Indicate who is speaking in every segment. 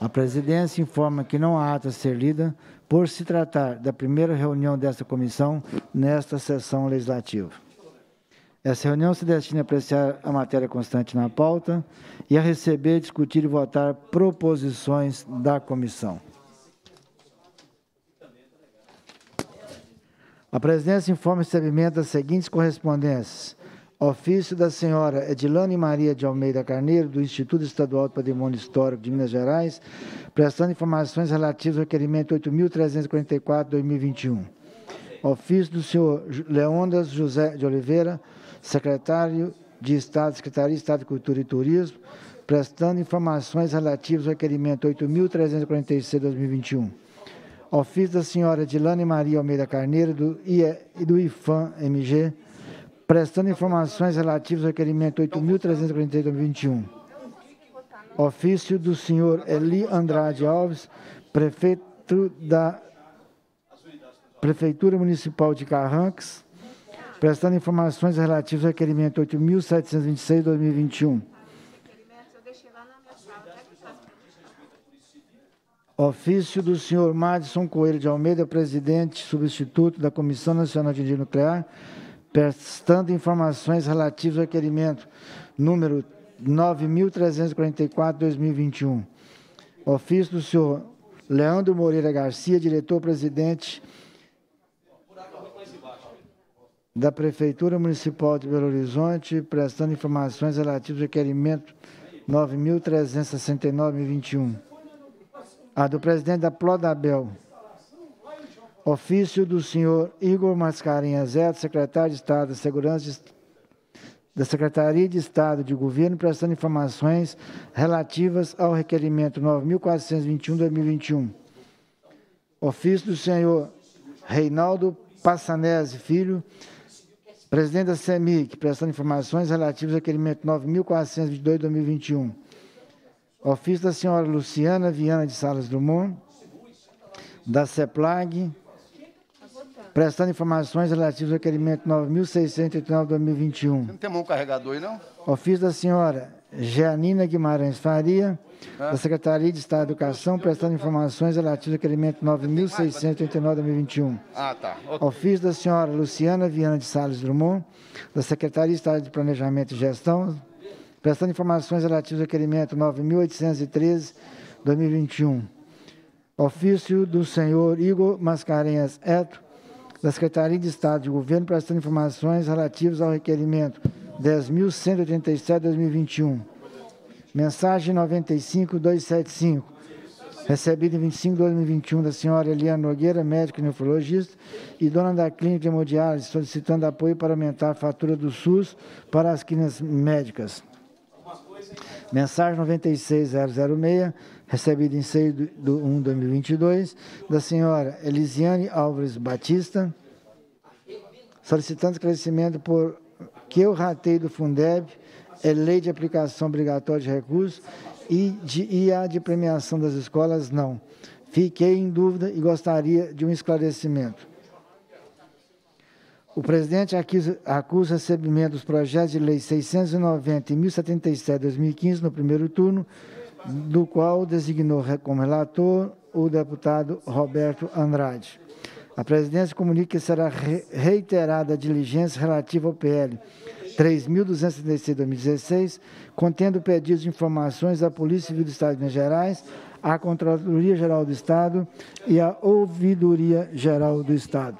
Speaker 1: A presidência informa que não há ata a ser lida por se tratar da primeira reunião desta comissão nesta sessão legislativa. Essa reunião se destina a apreciar a matéria constante na pauta e a receber, discutir e votar proposições da comissão. A presidência informa o recebimento das seguintes correspondências. Ofício da senhora Edilane Maria de Almeida Carneiro, do Instituto Estadual do Patrimônio Histórico de Minas Gerais, prestando informações relativas ao requerimento 8.344-2021. Ofício do senhor Leondas José de Oliveira, secretário de Estado, Secretaria de Estado de Cultura e Turismo, prestando informações relativas ao requerimento 8.346-2021. Ofício da senhora Edilane Maria Almeida Carneiro, do, IE, do IFAM-MG, prestando informações relativas ao requerimento 8348 2021 Ofício do senhor Eli Andrade Alves, prefeito da Prefeitura Municipal de Carranques, prestando informações relativas ao requerimento 8.726-2021. Ofício do senhor Madison Coelho de Almeida, presidente substituto da Comissão Nacional de Energia Nuclear, prestando informações relativas ao requerimento número 9.344-2021. Ofício do senhor Leandro Moreira Garcia, diretor-presidente da Prefeitura Municipal de Belo Horizonte, prestando informações relativas ao requerimento 9369 2021 A do presidente da Plodabel. Ofício do senhor Igor Mascarenhas Zé, secretário de Estado da Segurança da Secretaria de Estado de Governo, prestando informações relativas ao requerimento 9.421-2021. Ofício do senhor Reinaldo Passanese Filho, presidente da CEMIC, prestando informações relativas ao requerimento 9.422-2021. Ofício da senhora Luciana Viana de Salas Drummond, da CEPLAG, prestando informações relativas ao requerimento 9.689-2021. Você não
Speaker 2: tem mão carregador aí, não?
Speaker 1: Ofício da senhora Jeanina Guimarães Faria, é. da Secretaria de Estado da Educação, prestando informações relativas ao requerimento 9.689-2021. Ah, tá. Okay. Ofício da senhora Luciana Viana de Sales Drummond, da Secretaria de Estado de Planejamento e Gestão, prestando informações relativas ao requerimento 9.813-2021. Ofício do senhor Igor Mascarenhas Eto, da Secretaria de Estado de Governo prestando informações relativas ao requerimento 10.187-2021. Mensagem 95275, recebida em 25 de 2021 da senhora Eliana Nogueira, médica nefrologista e dona da clínica de hemodiálise, solicitando apoio para aumentar a fatura do SUS para as clínicas médicas. Mensagem 96006, recebido em 6 de 1 de 2022, da senhora Elisiane Alves Batista, solicitando esclarecimento por que o rateio do Fundeb é lei de aplicação obrigatória de recursos e, de, e a de premiação das escolas não. Fiquei em dúvida e gostaria de um esclarecimento. O presidente acusa recebimento dos projetos de lei 690 e 1077 2015 no primeiro turno, do qual designou como relator o deputado Roberto Andrade. A presidência comunica que será reiterada a diligência relativa ao PL 3.276-2016, contendo pedidos de informações à Polícia Civil do Estado de Minas Gerais, à Controladoria Geral do Estado e à Ouvidoria Geral do Estado.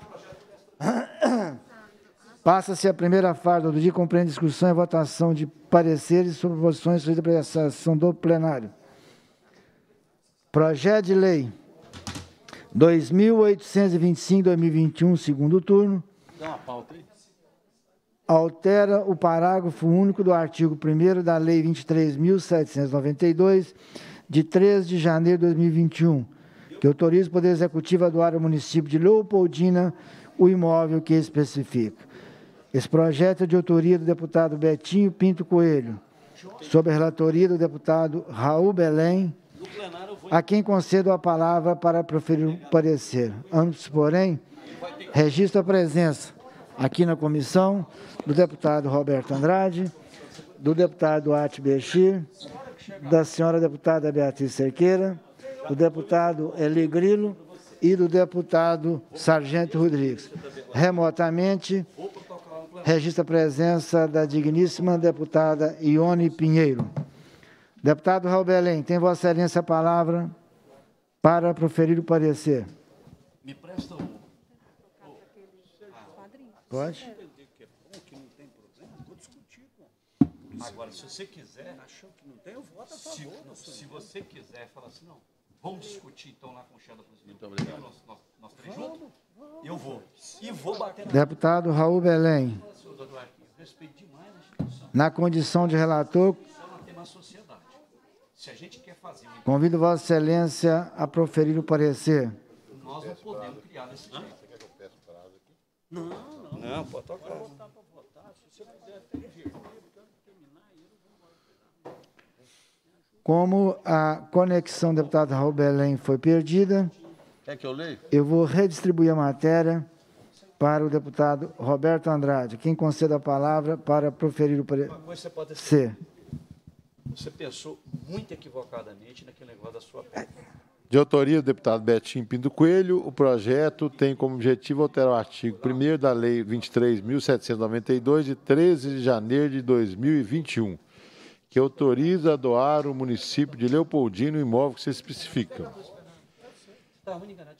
Speaker 1: Passa-se a primeira fase do dia, compreende discussão e votação de pareceres sobre posições sobre a apreciação do plenário. Projeto de lei 2825-2021, segundo turno.
Speaker 2: Dá uma pauta aí.
Speaker 1: Altera o parágrafo único do artigo 1 da Lei 23.792, de 3 de janeiro de 2021, que autoriza o Poder Executivo a doar ao município de Leopoldina o imóvel que especifica. Esse projeto é de autoria do deputado Betinho Pinto Coelho, sob a relatoria do deputado Raul Belém, a quem concedo a palavra para proferir o parecer. Antes, porém, registro a presença aqui na comissão do deputado Roberto Andrade, do deputado Ati Bechir, da senhora deputada Beatriz Cerqueira, do deputado Eli Grilo e do deputado Sargento Rodrigues. Remotamente, Registro a presença da digníssima deputada Ione Pinheiro. Deputado Raul Belém, tem Vossa Excelência a palavra para proferir o parecer.
Speaker 3: Me presta um... oh. Pode? Agora, se você quiser... Achou que não tem, voto Se, se você quiser,
Speaker 4: fala assim, não,
Speaker 2: Vamos discutir então lá com o Shadow Presidente. Muito obrigado. Então, nós, nós, nós três juntos? Eu vou. E vou bater na. Deputado Raul Belém.
Speaker 1: Na condição de relator.
Speaker 3: É Se a gente quer fazer um...
Speaker 1: Convido Vossa Excelência a proferir o parecer.
Speaker 5: Nós não podemos criar nesse jeito. Não, não. Não, pode tocar.
Speaker 1: Como a conexão do deputado Raul Belém foi perdida,
Speaker 2: que eu Eu
Speaker 1: vou redistribuir a matéria para o deputado Roberto Andrade, quem concede a palavra para proferir o parecer. você pode
Speaker 3: ser. Você pensou muito equivocadamente naquele negócio da sua
Speaker 5: De autoria do deputado Betinho Pinto Coelho, o projeto tem como objetivo alterar o artigo 1 da Lei 23.792, de 13 de janeiro de 2021 que autoriza a doar o município de Leopoldino o imóvel que se especificam.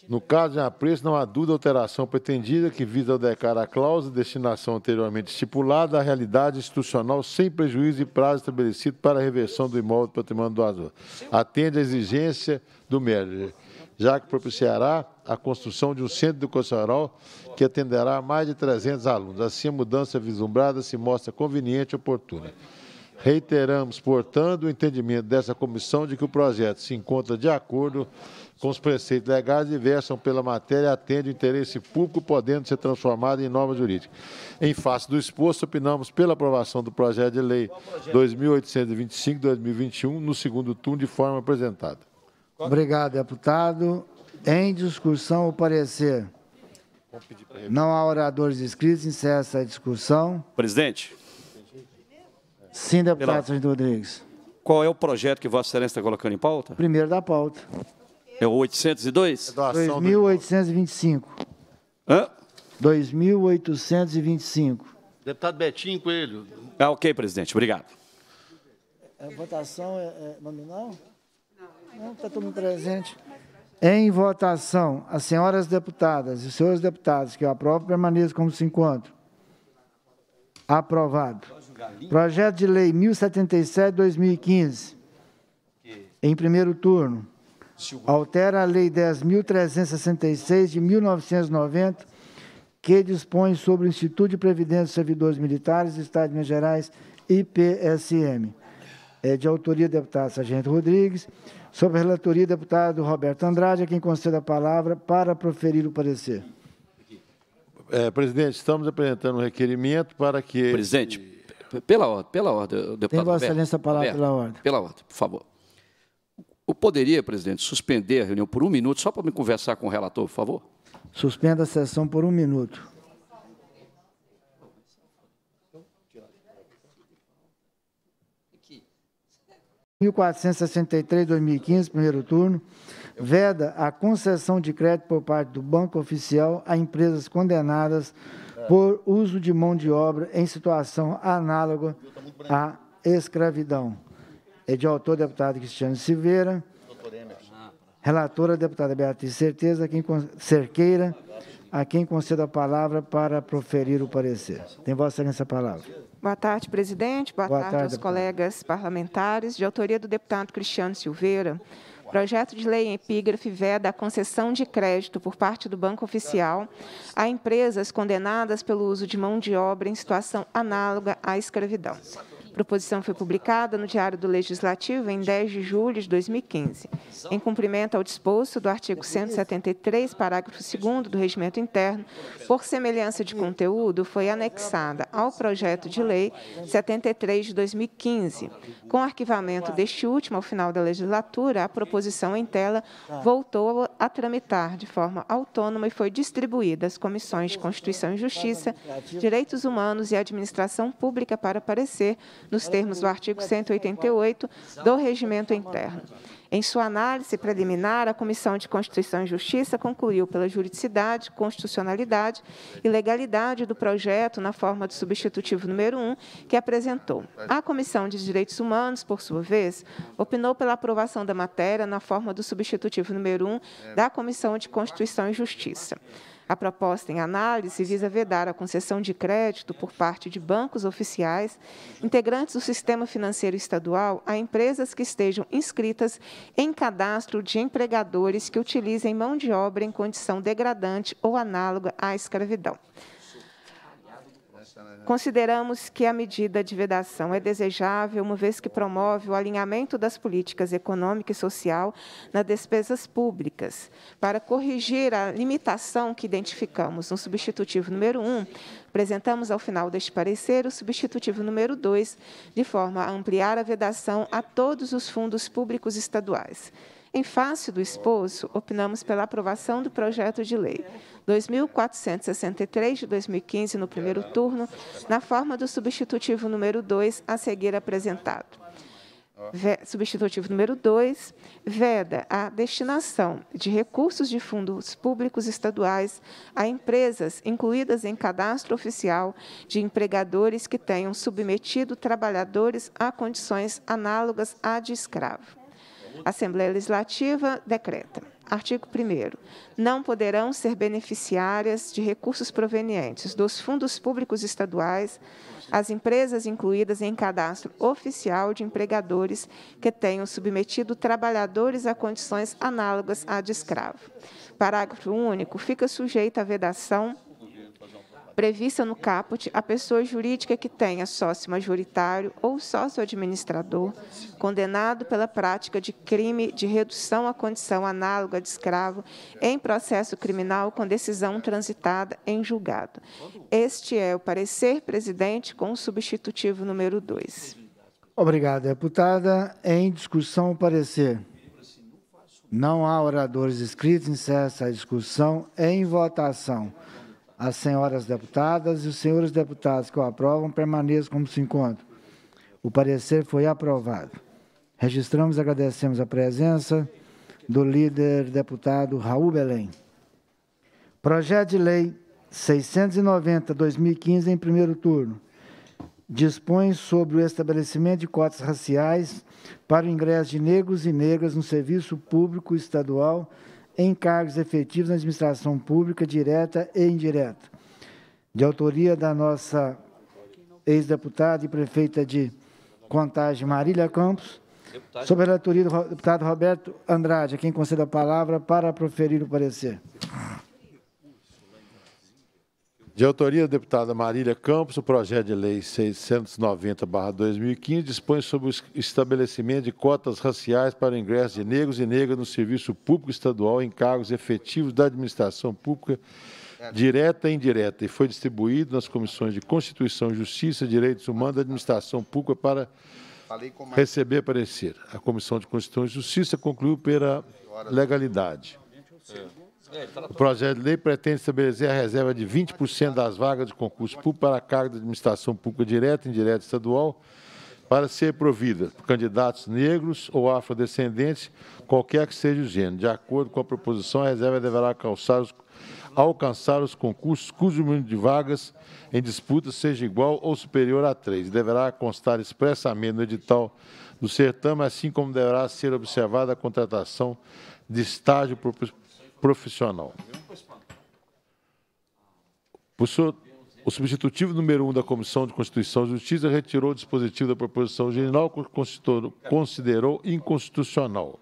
Speaker 5: No caso de apreço, não há dúvida alteração pretendida que visa adequar a cláusula de destinação anteriormente estipulada à realidade institucional sem prejuízo e prazo estabelecido para a reversão do imóvel do patrimônio do doador. Atende à exigência do mérito, já que propiciará a construção de um centro educacional que atenderá mais de 300 alunos. Assim, a mudança vislumbrada se mostra conveniente e oportuna. Reiteramos, portanto, o entendimento dessa comissão de que o projeto se encontra de acordo com os preceitos legais e versam pela matéria e atende o interesse público, podendo ser transformado em norma jurídica. Em face do exposto, opinamos pela aprovação do projeto de lei 2825-2021 no segundo turno de forma apresentada.
Speaker 1: Obrigado, deputado. Em discussão, o parecer. Não há oradores inscritos, encerra essa discussão. Presidente. Sim, deputado Sérgio Rodrigues.
Speaker 3: Qual é o projeto que Vossa Excelência está colocando em pauta?
Speaker 1: Primeiro da pauta.
Speaker 3: É o 802? É
Speaker 1: 2.825. Hã? 2.825.
Speaker 2: Deputado Betinho Coelho. Ah, ok, presidente. Obrigado.
Speaker 1: A votação é, é nominal? Não, está todo mundo presente. Em votação, as senhoras deputadas e os senhores deputados que eu aprovo permaneçam como se encontram. Aprovado. Projeto de Lei 1077-2015, em primeiro turno, altera a Lei 10.366 de 1990, que dispõe sobre o Instituto de Previdência dos Servidores Militares do Estado de Minas Gerais, IPSM. É de autoria do deputado Sargento Rodrigues, sob a relatoria do deputado Roberto Andrade, a quem conceda a palavra para proferir o parecer.
Speaker 5: É, presidente, estamos apresentando um requerimento para que... Presidente, pela ordem, pela eh, ordem, deputado. Tem Vossa Excelência a palavra pela ordem. Pela ordem, por favor. Eu poderia, presidente,
Speaker 3: suspender a reunião por um minuto, só para me conversar com o relator, por favor?
Speaker 1: Suspenda a sessão por um minuto. ...1463, 2015, primeiro turno, veda a concessão de crédito por parte do Banco Oficial a empresas condenadas por uso de mão de obra em situação análoga à escravidão. É de autor deputado Cristiano Silveira, relatora deputada Beatriz Certeza, quem Cerqueira, a quem concedo a palavra para proferir o parecer. Tem Vossa Excelência a palavra.
Speaker 6: Boa tarde, presidente. Boa, Boa tarde, tarde aos deputado. colegas parlamentares. De autoria do deputado Cristiano Silveira, Projeto de lei em epígrafe veda a concessão de crédito por parte do Banco Oficial a empresas condenadas pelo uso de mão de obra em situação análoga à escravidão proposição foi publicada no Diário do Legislativo em 10 de julho de 2015. Em cumprimento ao disposto do artigo 173, parágrafo 2 do Regimento Interno, por semelhança de conteúdo, foi anexada ao projeto de lei 73 de 2015. Com arquivamento deste último ao final da legislatura, a proposição em tela voltou a tramitar de forma autônoma e foi distribuída às comissões de Constituição e Justiça, Direitos Humanos e Administração Pública para parecer nos termos do artigo 188 do Regimento Interno. Em sua análise preliminar, a Comissão de Constituição e Justiça concluiu pela juridicidade, constitucionalidade e legalidade do projeto na forma do substitutivo número 1 que apresentou. A Comissão de Direitos Humanos, por sua vez, opinou pela aprovação da matéria na forma do substitutivo número 1 da Comissão de Constituição e Justiça. A proposta em análise visa vedar a concessão de crédito por parte de bancos oficiais integrantes do sistema financeiro estadual a empresas que estejam inscritas em cadastro de empregadores que utilizem mão de obra em condição degradante ou análoga à escravidão. Né? Consideramos que a medida de vedação é desejável, uma vez que promove o alinhamento das políticas econômica e social nas despesas públicas, para corrigir a limitação que identificamos no substitutivo número 1 Apresentamos ao final deste parecer o substitutivo número 2, de forma a ampliar a vedação a todos os fundos públicos estaduais. Em face do esposo, opinamos pela aprovação do projeto de lei 2463 de 2015 no primeiro turno, na forma do substitutivo número 2 a seguir apresentado. Substitutivo número 2, veda a destinação de recursos de fundos públicos estaduais a empresas incluídas em cadastro oficial de empregadores que tenham submetido trabalhadores a condições análogas à de escravo. Assembleia Legislativa decreta. Artigo 1. Não poderão ser beneficiárias de recursos provenientes dos fundos públicos estaduais as empresas incluídas em cadastro oficial de empregadores que tenham submetido trabalhadores a condições análogas à de escravo. Parágrafo único. Fica sujeita à vedação prevista no caput, a pessoa jurídica que tenha sócio majoritário ou sócio administrador condenado pela prática de crime de redução à condição análoga de escravo em processo criminal com decisão transitada em julgado. Este é o parecer, presidente, com o substitutivo número 2.
Speaker 1: Obrigado, deputada. Em discussão, o parecer. Não há oradores inscritos, encerra essa discussão em votação. As senhoras deputadas e os senhores deputados que o aprovam permaneçam como se encontram. O parecer foi aprovado. Registramos e agradecemos a presença do líder deputado Raul Belém. Projeto de Lei 690-2015, em primeiro turno, dispõe sobre o estabelecimento de cotas raciais para o ingresso de negros e negras no serviço público estadual em cargos efetivos na administração pública direta e indireta. De autoria da nossa ex-deputada e prefeita de Contagem, Marília Campos, deputado. sob a relatoria do deputado Roberto Andrade, a quem concedo a palavra para proferir o parecer.
Speaker 5: De autoria da deputada Marília Campos, o projeto de lei 690-2015 dispõe sobre o estabelecimento de cotas raciais para o ingresso de negros e negras no serviço público estadual em cargos efetivos da administração pública direta e indireta, e foi distribuído nas comissões de Constituição, Justiça, Direitos Humanos e Administração Pública para receber parecer. A Comissão de Constituição e Justiça concluiu pela legalidade. É. O projeto de lei pretende estabelecer a reserva de 20% das vagas de concurso público para a carga de administração pública direta e indireta estadual para ser provida por candidatos negros ou afrodescendentes, qualquer que seja o gênero. De acordo com a proposição, a reserva deverá alcançar os, alcançar os concursos cujo número de vagas em disputa seja igual ou superior a três. Deverá constar expressamente no edital do certame, assim como deverá ser observada a contratação de estágio profissional. o substitutivo número 1 um da Comissão de Constituição e Justiça retirou o dispositivo da proposição original que considerou inconstitucional.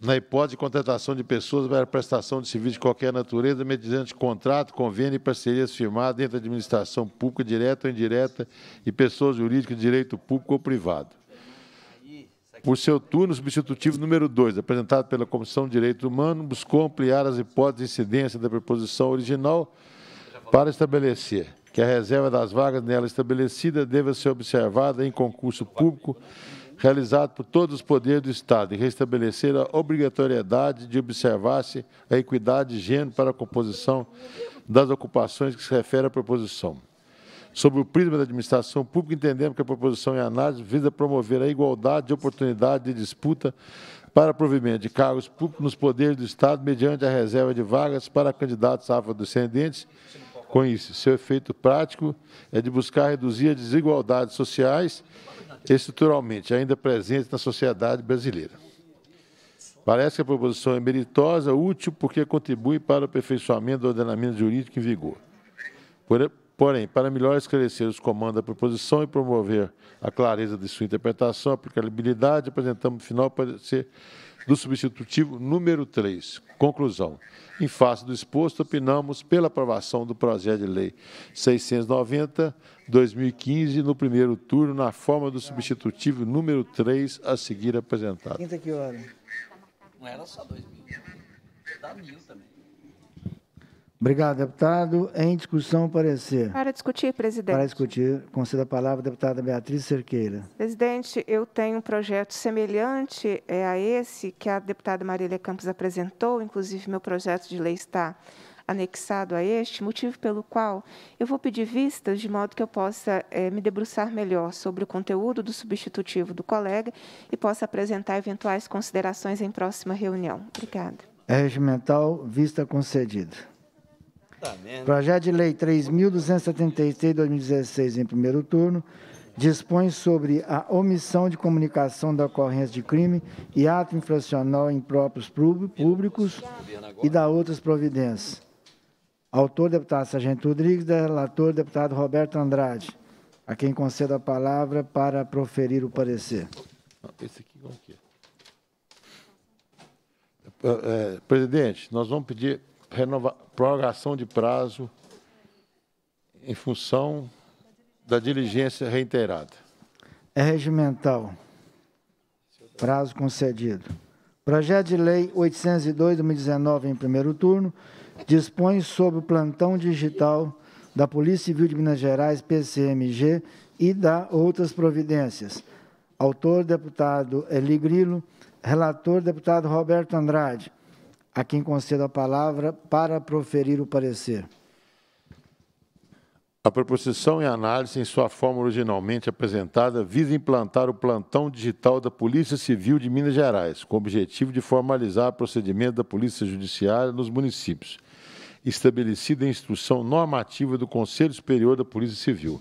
Speaker 5: na hipótese de contratação de pessoas para prestação de serviço de qualquer natureza, mediante contrato, convênio e parcerias firmadas entre a administração pública, direta ou indireta, e pessoas jurídicas de direito público ou privado. Por seu turno, substitutivo número 2, apresentado pela Comissão de Direito Humano, buscou ampliar as hipóteses de incidência da proposição original para estabelecer que a reserva das vagas nela estabelecida deva ser observada em concurso público realizado por todos os poderes do Estado e restabelecer a obrigatoriedade de observar-se a equidade de gênero para a composição das ocupações que se refere à proposição. Sobre o prisma da administração pública, entendemos que a proposição em análise visa promover a igualdade de oportunidade de disputa para provimento de cargos públicos nos poderes do Estado mediante a reserva de vagas para candidatos afrodescendentes. Com isso, seu efeito prático é de buscar reduzir as desigualdades sociais estruturalmente ainda presente na sociedade brasileira. Parece que a proposição é meritosa, útil, porque contribui para o aperfeiçoamento do ordenamento jurídico em vigor. Porém, para melhor esclarecer os comandos da proposição e promover a clareza de sua interpretação e aplicabilidade, apresentamos, no final, ser do substitutivo número 3. Conclusão. Em face do exposto, opinamos pela aprovação do projeto de lei 690-2015 no primeiro turno, na forma do substitutivo número 3, a seguir apresentado. Quinta
Speaker 6: que hora? Não era só 2000, né? da mil
Speaker 1: também. Obrigado, deputado. Em discussão, parecer. Para
Speaker 6: discutir, presidente. Para
Speaker 1: discutir, concedo a palavra à deputada Beatriz Cerqueira.
Speaker 6: Presidente, eu tenho um projeto semelhante é, a esse que a deputada Marília Campos apresentou, inclusive meu projeto de lei está anexado a este, motivo pelo qual eu vou pedir vistas de modo que eu possa é, me debruçar melhor sobre o conteúdo do substitutivo do colega e possa apresentar eventuais considerações em próxima reunião. Obrigada.
Speaker 1: É regimental, vista concedida. Tá Projeto de Lei 3.273 2016, em primeiro turno, dispõe sobre a omissão de comunicação da ocorrência de crime e ato infracional em próprios públicos tá e da outras providências. Autor, deputado Sargento Rodrigues, relator, deputado Roberto Andrade, a quem concedo a palavra para proferir o parecer.
Speaker 5: Esse aqui, como é que é, é? Presidente, nós vamos pedir renova, prorrogação de prazo em função da diligência reiterada.
Speaker 1: É regimental. Prazo concedido. Projeto de Lei 802-2019, em primeiro turno, dispõe sobre o plantão digital da Polícia Civil de Minas Gerais, PCMG, e dá outras providências. Autor, deputado Eli Grilo. Relator, deputado Roberto Andrade a quem concedo a palavra para proferir o parecer.
Speaker 5: A proposição e análise, em sua forma originalmente apresentada, visa implantar o plantão digital da Polícia Civil de Minas Gerais, com o objetivo de formalizar o procedimento da Polícia Judiciária nos municípios, estabelecida em instrução normativa do Conselho Superior da Polícia Civil.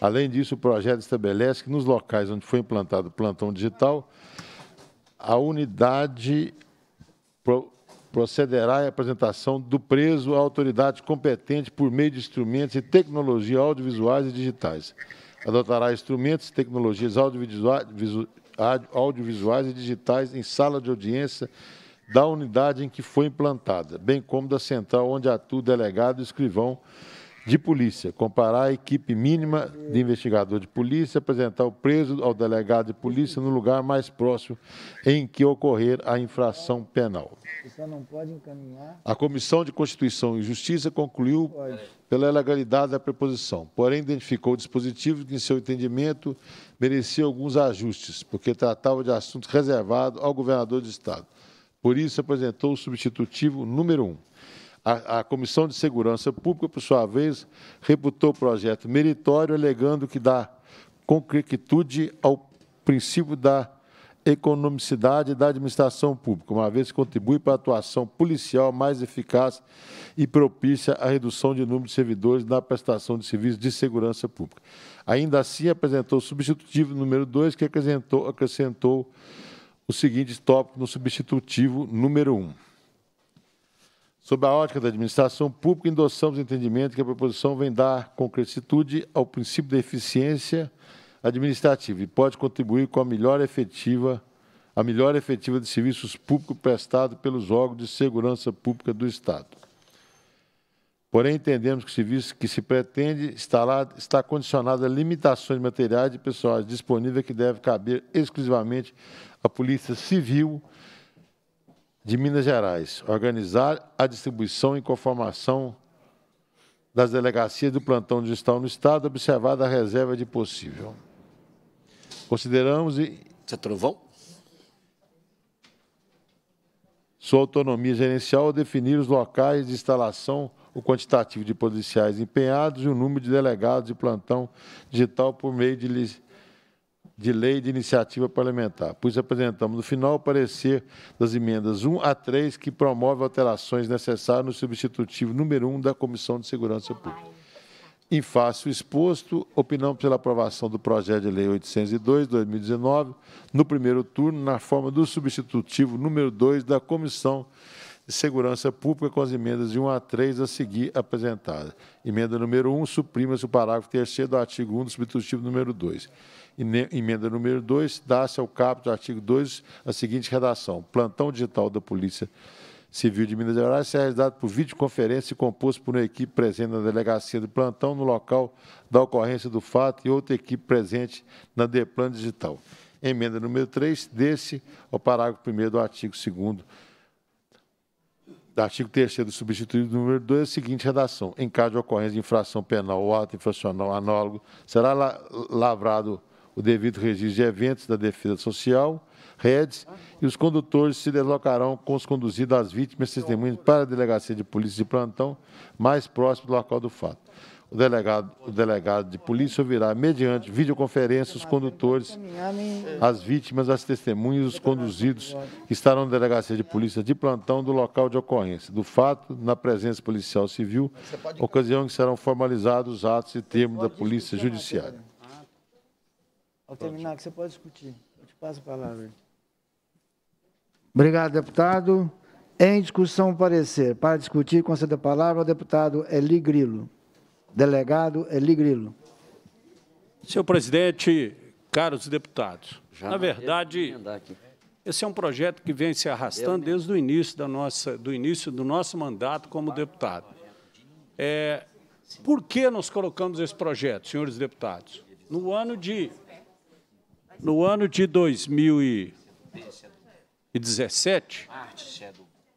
Speaker 5: Além disso, o projeto estabelece que nos locais onde foi implantado o plantão digital, a unidade procederá à apresentação do preso à autoridade competente por meio de instrumentos e tecnologias audiovisuais e digitais. Adotará instrumentos e tecnologias audiovisuais e digitais em sala de audiência da unidade em que foi implantada, bem como da central onde atua o delegado e escrivão de polícia, comparar a equipe mínima de investigador de polícia, apresentar o preso ao delegado de polícia no lugar mais próximo em que ocorrer a infração penal. Então a Comissão de Constituição e Justiça concluiu pela legalidade da preposição, porém identificou dispositivos que, em seu entendimento, mereciam alguns ajustes, porque tratava de assunto reservado ao governador de Estado. Por isso, apresentou o substitutivo número 1. Um. A, a, Comissão de Segurança Pública, por sua vez, reputou o projeto meritório, alegando que dá concretude ao princípio da economicidade da administração pública, uma vez que contribui para a atuação policial mais eficaz e propícia à redução de número de servidores na prestação de serviços de segurança pública. Ainda assim, apresentou o substitutivo número 2, que acrescentou, acrescentou o seguinte tópico no substitutivo número 1. Um. Sob a ótica da administração pública, endossamos o entendimento que a proposição vem dar concretitude ao princípio da eficiência administrativa e pode contribuir com a melhor efetiva a melhor efetiva de serviços públicos prestados pelos órgãos de segurança pública do Estado. Porém, entendemos que o serviço que se pretende instalar está condicionado a limitações materiais e pessoais disponíveis que deve caber exclusivamente à Polícia Civil de Minas Gerais, organizar a distribuição e conformação das delegacias do plantão digital no Estado, observada a reserva de possível. Consideramos... E... Você trovão? Sua autonomia gerencial ao definir os locais de instalação, o quantitativo de policiais empenhados e o número de delegados de plantão digital por meio de de lei de iniciativa parlamentar. Por isso, apresentamos no final o parecer das emendas 1 a 3, que promove alterações necessárias no substitutivo número 1 da Comissão de Segurança Pública. Em face o exposto, opinamos pela aprovação do projeto de lei 802, 2019, no primeiro turno, na forma do substitutivo número 2 da Comissão de Segurança Pública, com as emendas de 1 a 3 a seguir apresentadas. Emenda número 1, suprima-se o parágrafo 3 do artigo 1 do substitutivo número 2. Emenda número 2, dá-se ao caput do artigo 2 a seguinte redação. Plantão digital da Polícia Civil de Minas Gerais será é realizado por videoconferência e composto por uma equipe presente na delegacia do plantão no local da ocorrência do fato e outra equipe presente na DEPLAN digital. Emenda número 3, desse ao parágrafo 1 do artigo 2 do artigo 3 do substituído número 2, a seguinte redação. Em caso de ocorrência de infração penal ou ato infracional análogo, será lavrado o devido registro de eventos da Defesa Social, redes, e os condutores se deslocarão com os conduzidos às vítimas e testemunhas para a Delegacia de Polícia de Plantão, mais próximo do local do fato. O delegado, o delegado de polícia ouvirá, mediante videoconferência, os condutores, as vítimas, as testemunhas e os conduzidos que estarão na delegacia de polícia de plantão do local de ocorrência, do fato, na presença policial civil, ocasião em que serão formalizados os atos e termos da polícia judiciária.
Speaker 1: Ao terminar, que você pode discutir. Eu te passo a palavra. Obrigado, deputado. Em discussão, parecer. Para discutir, concedo a palavra ao deputado Eli Grilo. Delegado Eli Grilo.
Speaker 4: Senhor presidente, caros deputados, Já na
Speaker 3: verdade,
Speaker 4: esse é um projeto que vem se arrastando desde o início, da nossa, do início do nosso mandato como deputado. É, por que nós colocamos esse projeto, senhores deputados? No ano de no ano de
Speaker 3: 2017,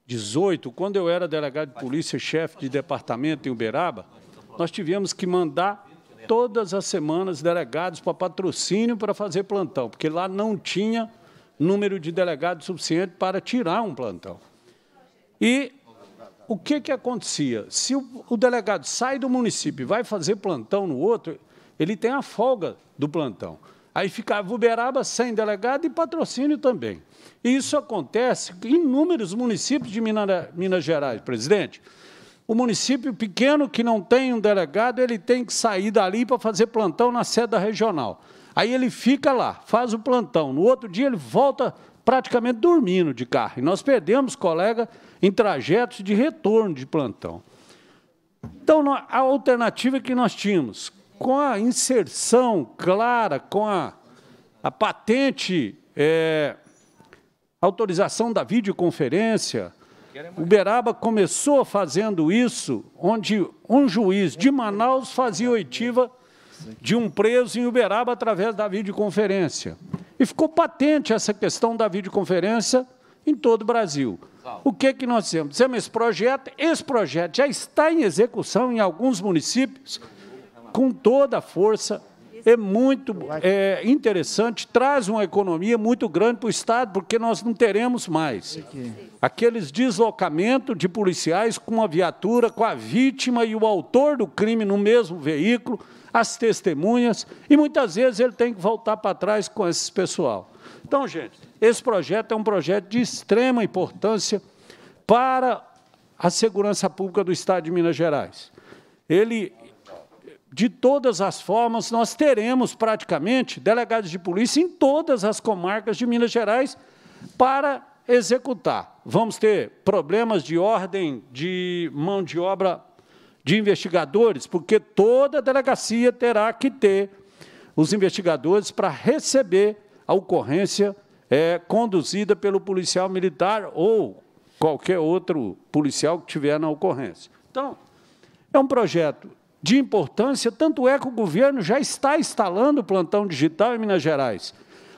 Speaker 4: 18, quando eu era delegado de polícia, chefe de departamento em Uberaba, nós tivemos que mandar todas as semanas delegados para patrocínio para fazer plantão, porque lá não tinha número de delegados suficiente para tirar um plantão. E o que, que acontecia? Se o, o delegado sai do município e vai fazer plantão no outro, ele tem a folga do plantão. Aí ficava Uberaba sem delegado e patrocínio também. E isso acontece em inúmeros municípios de Minas Gerais, presidente. O município pequeno que não tem um delegado, ele tem que sair dali para fazer plantão na sede regional. Aí ele fica lá, faz o plantão. No outro dia ele volta praticamente dormindo de carro. E nós perdemos colega em trajetos de retorno de plantão. Então, a alternativa que nós tínhamos, com a inserção clara, com a, a patente é, autorização da videoconferência, Uberaba começou fazendo isso, onde um juiz de Manaus fazia oitiva de um preso em Uberaba através da videoconferência. E ficou patente essa questão da videoconferência em todo o Brasil. O que, é que nós fizemos? Fizemos esse projeto, esse projeto já está em execução em alguns municípios, com toda a força. É muito é, interessante, traz uma economia muito grande para o Estado, porque nós não teremos mais aqueles deslocamentos de policiais com a viatura, com a vítima e o autor do crime no mesmo veículo, as testemunhas, e muitas vezes ele tem que voltar para trás com esse pessoal. Então, gente, esse projeto é um projeto de extrema importância para a segurança pública do Estado de Minas Gerais. Ele de todas as formas, nós teremos praticamente delegados de polícia em todas as comarcas de Minas Gerais para executar. Vamos ter problemas de ordem de mão de obra de investigadores, porque toda delegacia terá que ter os investigadores para receber a ocorrência é, conduzida pelo policial militar ou qualquer outro policial que tiver na ocorrência. Então, é um projeto de importância, tanto é que o governo já está instalando o plantão digital em Minas Gerais.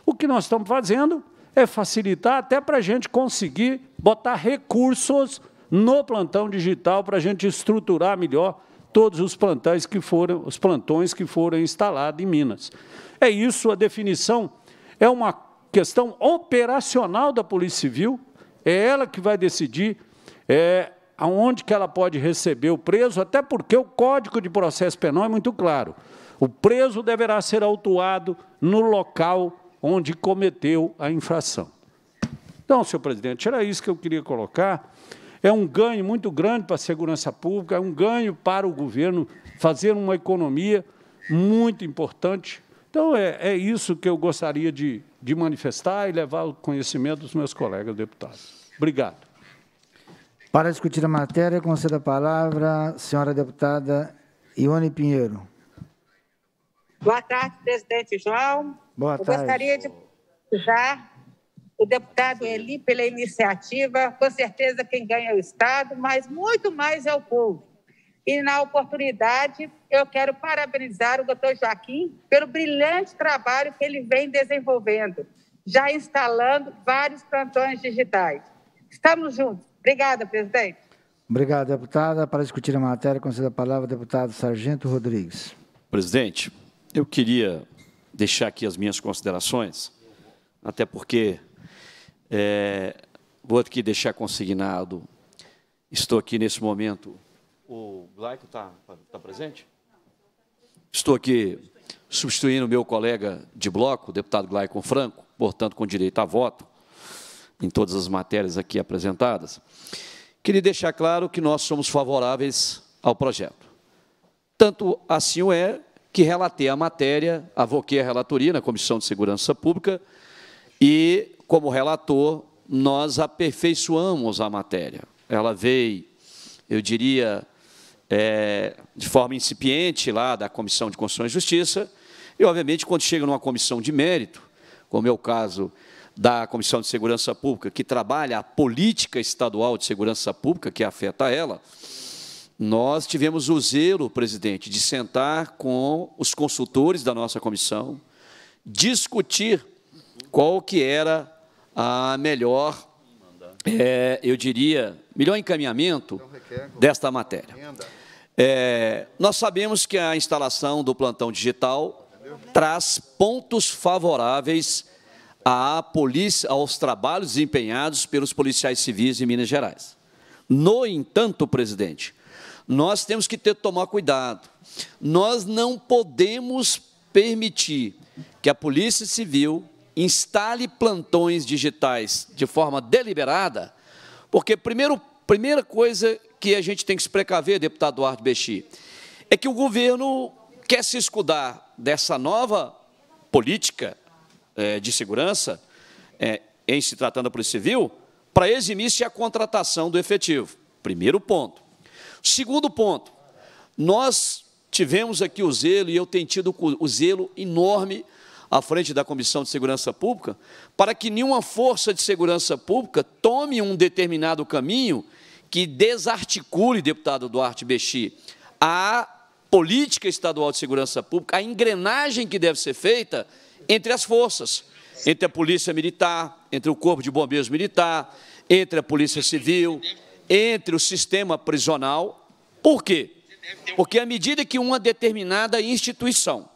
Speaker 4: O que nós estamos fazendo é facilitar até para a gente conseguir botar recursos no plantão digital para a gente estruturar melhor todos os plantões que foram, os plantões que foram instalados em Minas. É isso, a definição é uma questão operacional da Polícia Civil, é ela que vai decidir é, aonde que ela pode receber o preso, até porque o Código de Processo Penal é muito claro. O preso deverá ser autuado no local onde cometeu a infração. Então, senhor presidente, era isso que eu queria colocar. É um ganho muito grande para a segurança pública, é um ganho para o governo fazer uma economia muito importante. Então, é, é isso que eu gostaria de, de manifestar e levar ao conhecimento dos meus colegas deputados. Obrigado.
Speaker 1: Para discutir a matéria, concedo a palavra à senhora deputada Ione Pinheiro.
Speaker 6: Boa tarde, presidente João. Boa tarde. Eu gostaria de já o deputado Eli pela iniciativa. Com certeza quem ganha é o Estado, mas muito mais é o povo. E na oportunidade, eu quero parabenizar o doutor Joaquim pelo brilhante trabalho que ele vem desenvolvendo, já instalando vários plantões digitais. Estamos juntos Obrigada, presidente.
Speaker 1: Obrigado, deputada. Para discutir a matéria, concedo a palavra ao deputado Sargento Rodrigues.
Speaker 3: Presidente, eu queria deixar aqui as minhas considerações, até porque é, vou aqui deixar consignado, estou aqui nesse momento, o Glaico está tá presente? Estou aqui substituindo o meu colega de bloco, o deputado Glaico Franco, portanto, com direito a voto, em todas as matérias aqui apresentadas, queria deixar claro que nós somos favoráveis ao projeto. Tanto assim é que relatei a matéria, avoquei a relatoria na Comissão de Segurança Pública e, como relator, nós aperfeiçoamos a matéria. Ela veio, eu diria, é, de forma incipiente lá da Comissão de Constituição e Justiça, e, obviamente, quando chega numa comissão de mérito, como é o caso da Comissão de Segurança Pública, que trabalha a política estadual de segurança pública, que afeta ela, nós tivemos o zelo, presidente, de sentar com os consultores da nossa comissão, discutir qual que era a melhor, é, eu diria, melhor encaminhamento desta matéria. É, nós sabemos que a instalação do plantão digital traz pontos favoráveis à polícia, aos trabalhos desempenhados pelos policiais civis em Minas Gerais. No entanto, presidente, nós temos que ter tomar cuidado. Nós não podemos permitir que a Polícia Civil instale plantões digitais de forma deliberada, porque primeiro, primeira coisa que a gente tem que se precaver, deputado Eduardo Bexi, é que o governo quer se escudar dessa nova política é, de segurança, é, em se tratando da Polícia Civil, para eximir-se a contratação do efetivo. Primeiro ponto. Segundo ponto, nós tivemos aqui o zelo, e eu tenho tido o zelo enorme à frente da Comissão de Segurança Pública, para que nenhuma força de segurança pública tome um determinado caminho que desarticule, deputado Duarte Bexi, a política estadual de segurança pública, a engrenagem que deve ser feita entre as forças, entre a Polícia Militar, entre o Corpo de Bombeiros Militar, entre a Polícia Civil, entre o sistema prisional. Por quê? Porque à medida que uma determinada instituição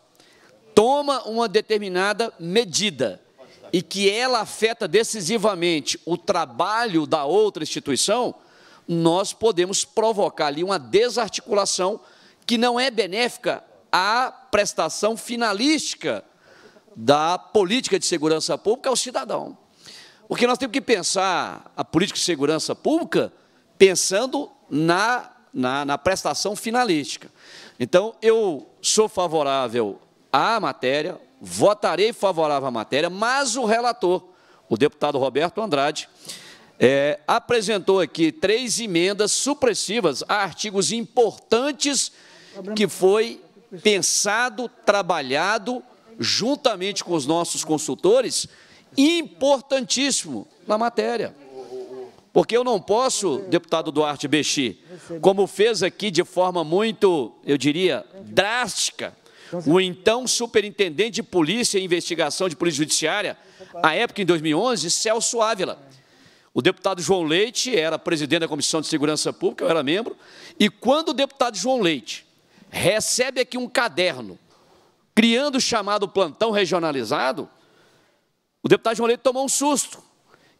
Speaker 3: toma uma determinada medida e que ela afeta decisivamente o trabalho da outra instituição, nós podemos provocar ali uma desarticulação que não é benéfica à prestação finalística da política de segurança pública ao cidadão. Porque nós temos que pensar a política de segurança pública pensando na, na, na prestação finalística. Então, eu sou favorável à matéria, votarei favorável à matéria, mas o relator, o deputado Roberto Andrade, é, apresentou aqui três emendas supressivas a artigos importantes que foi pensado, trabalhado juntamente com os nossos consultores, importantíssimo na matéria. Porque eu não posso, deputado Duarte Bexi, como fez aqui de forma muito, eu diria, drástica, o então superintendente de polícia e investigação de polícia judiciária, à época em 2011, Celso Ávila. O deputado João Leite era presidente da Comissão de Segurança Pública, eu era membro, e quando o deputado João Leite recebe aqui um caderno criando o chamado plantão regionalizado, o deputado João Leite tomou um susto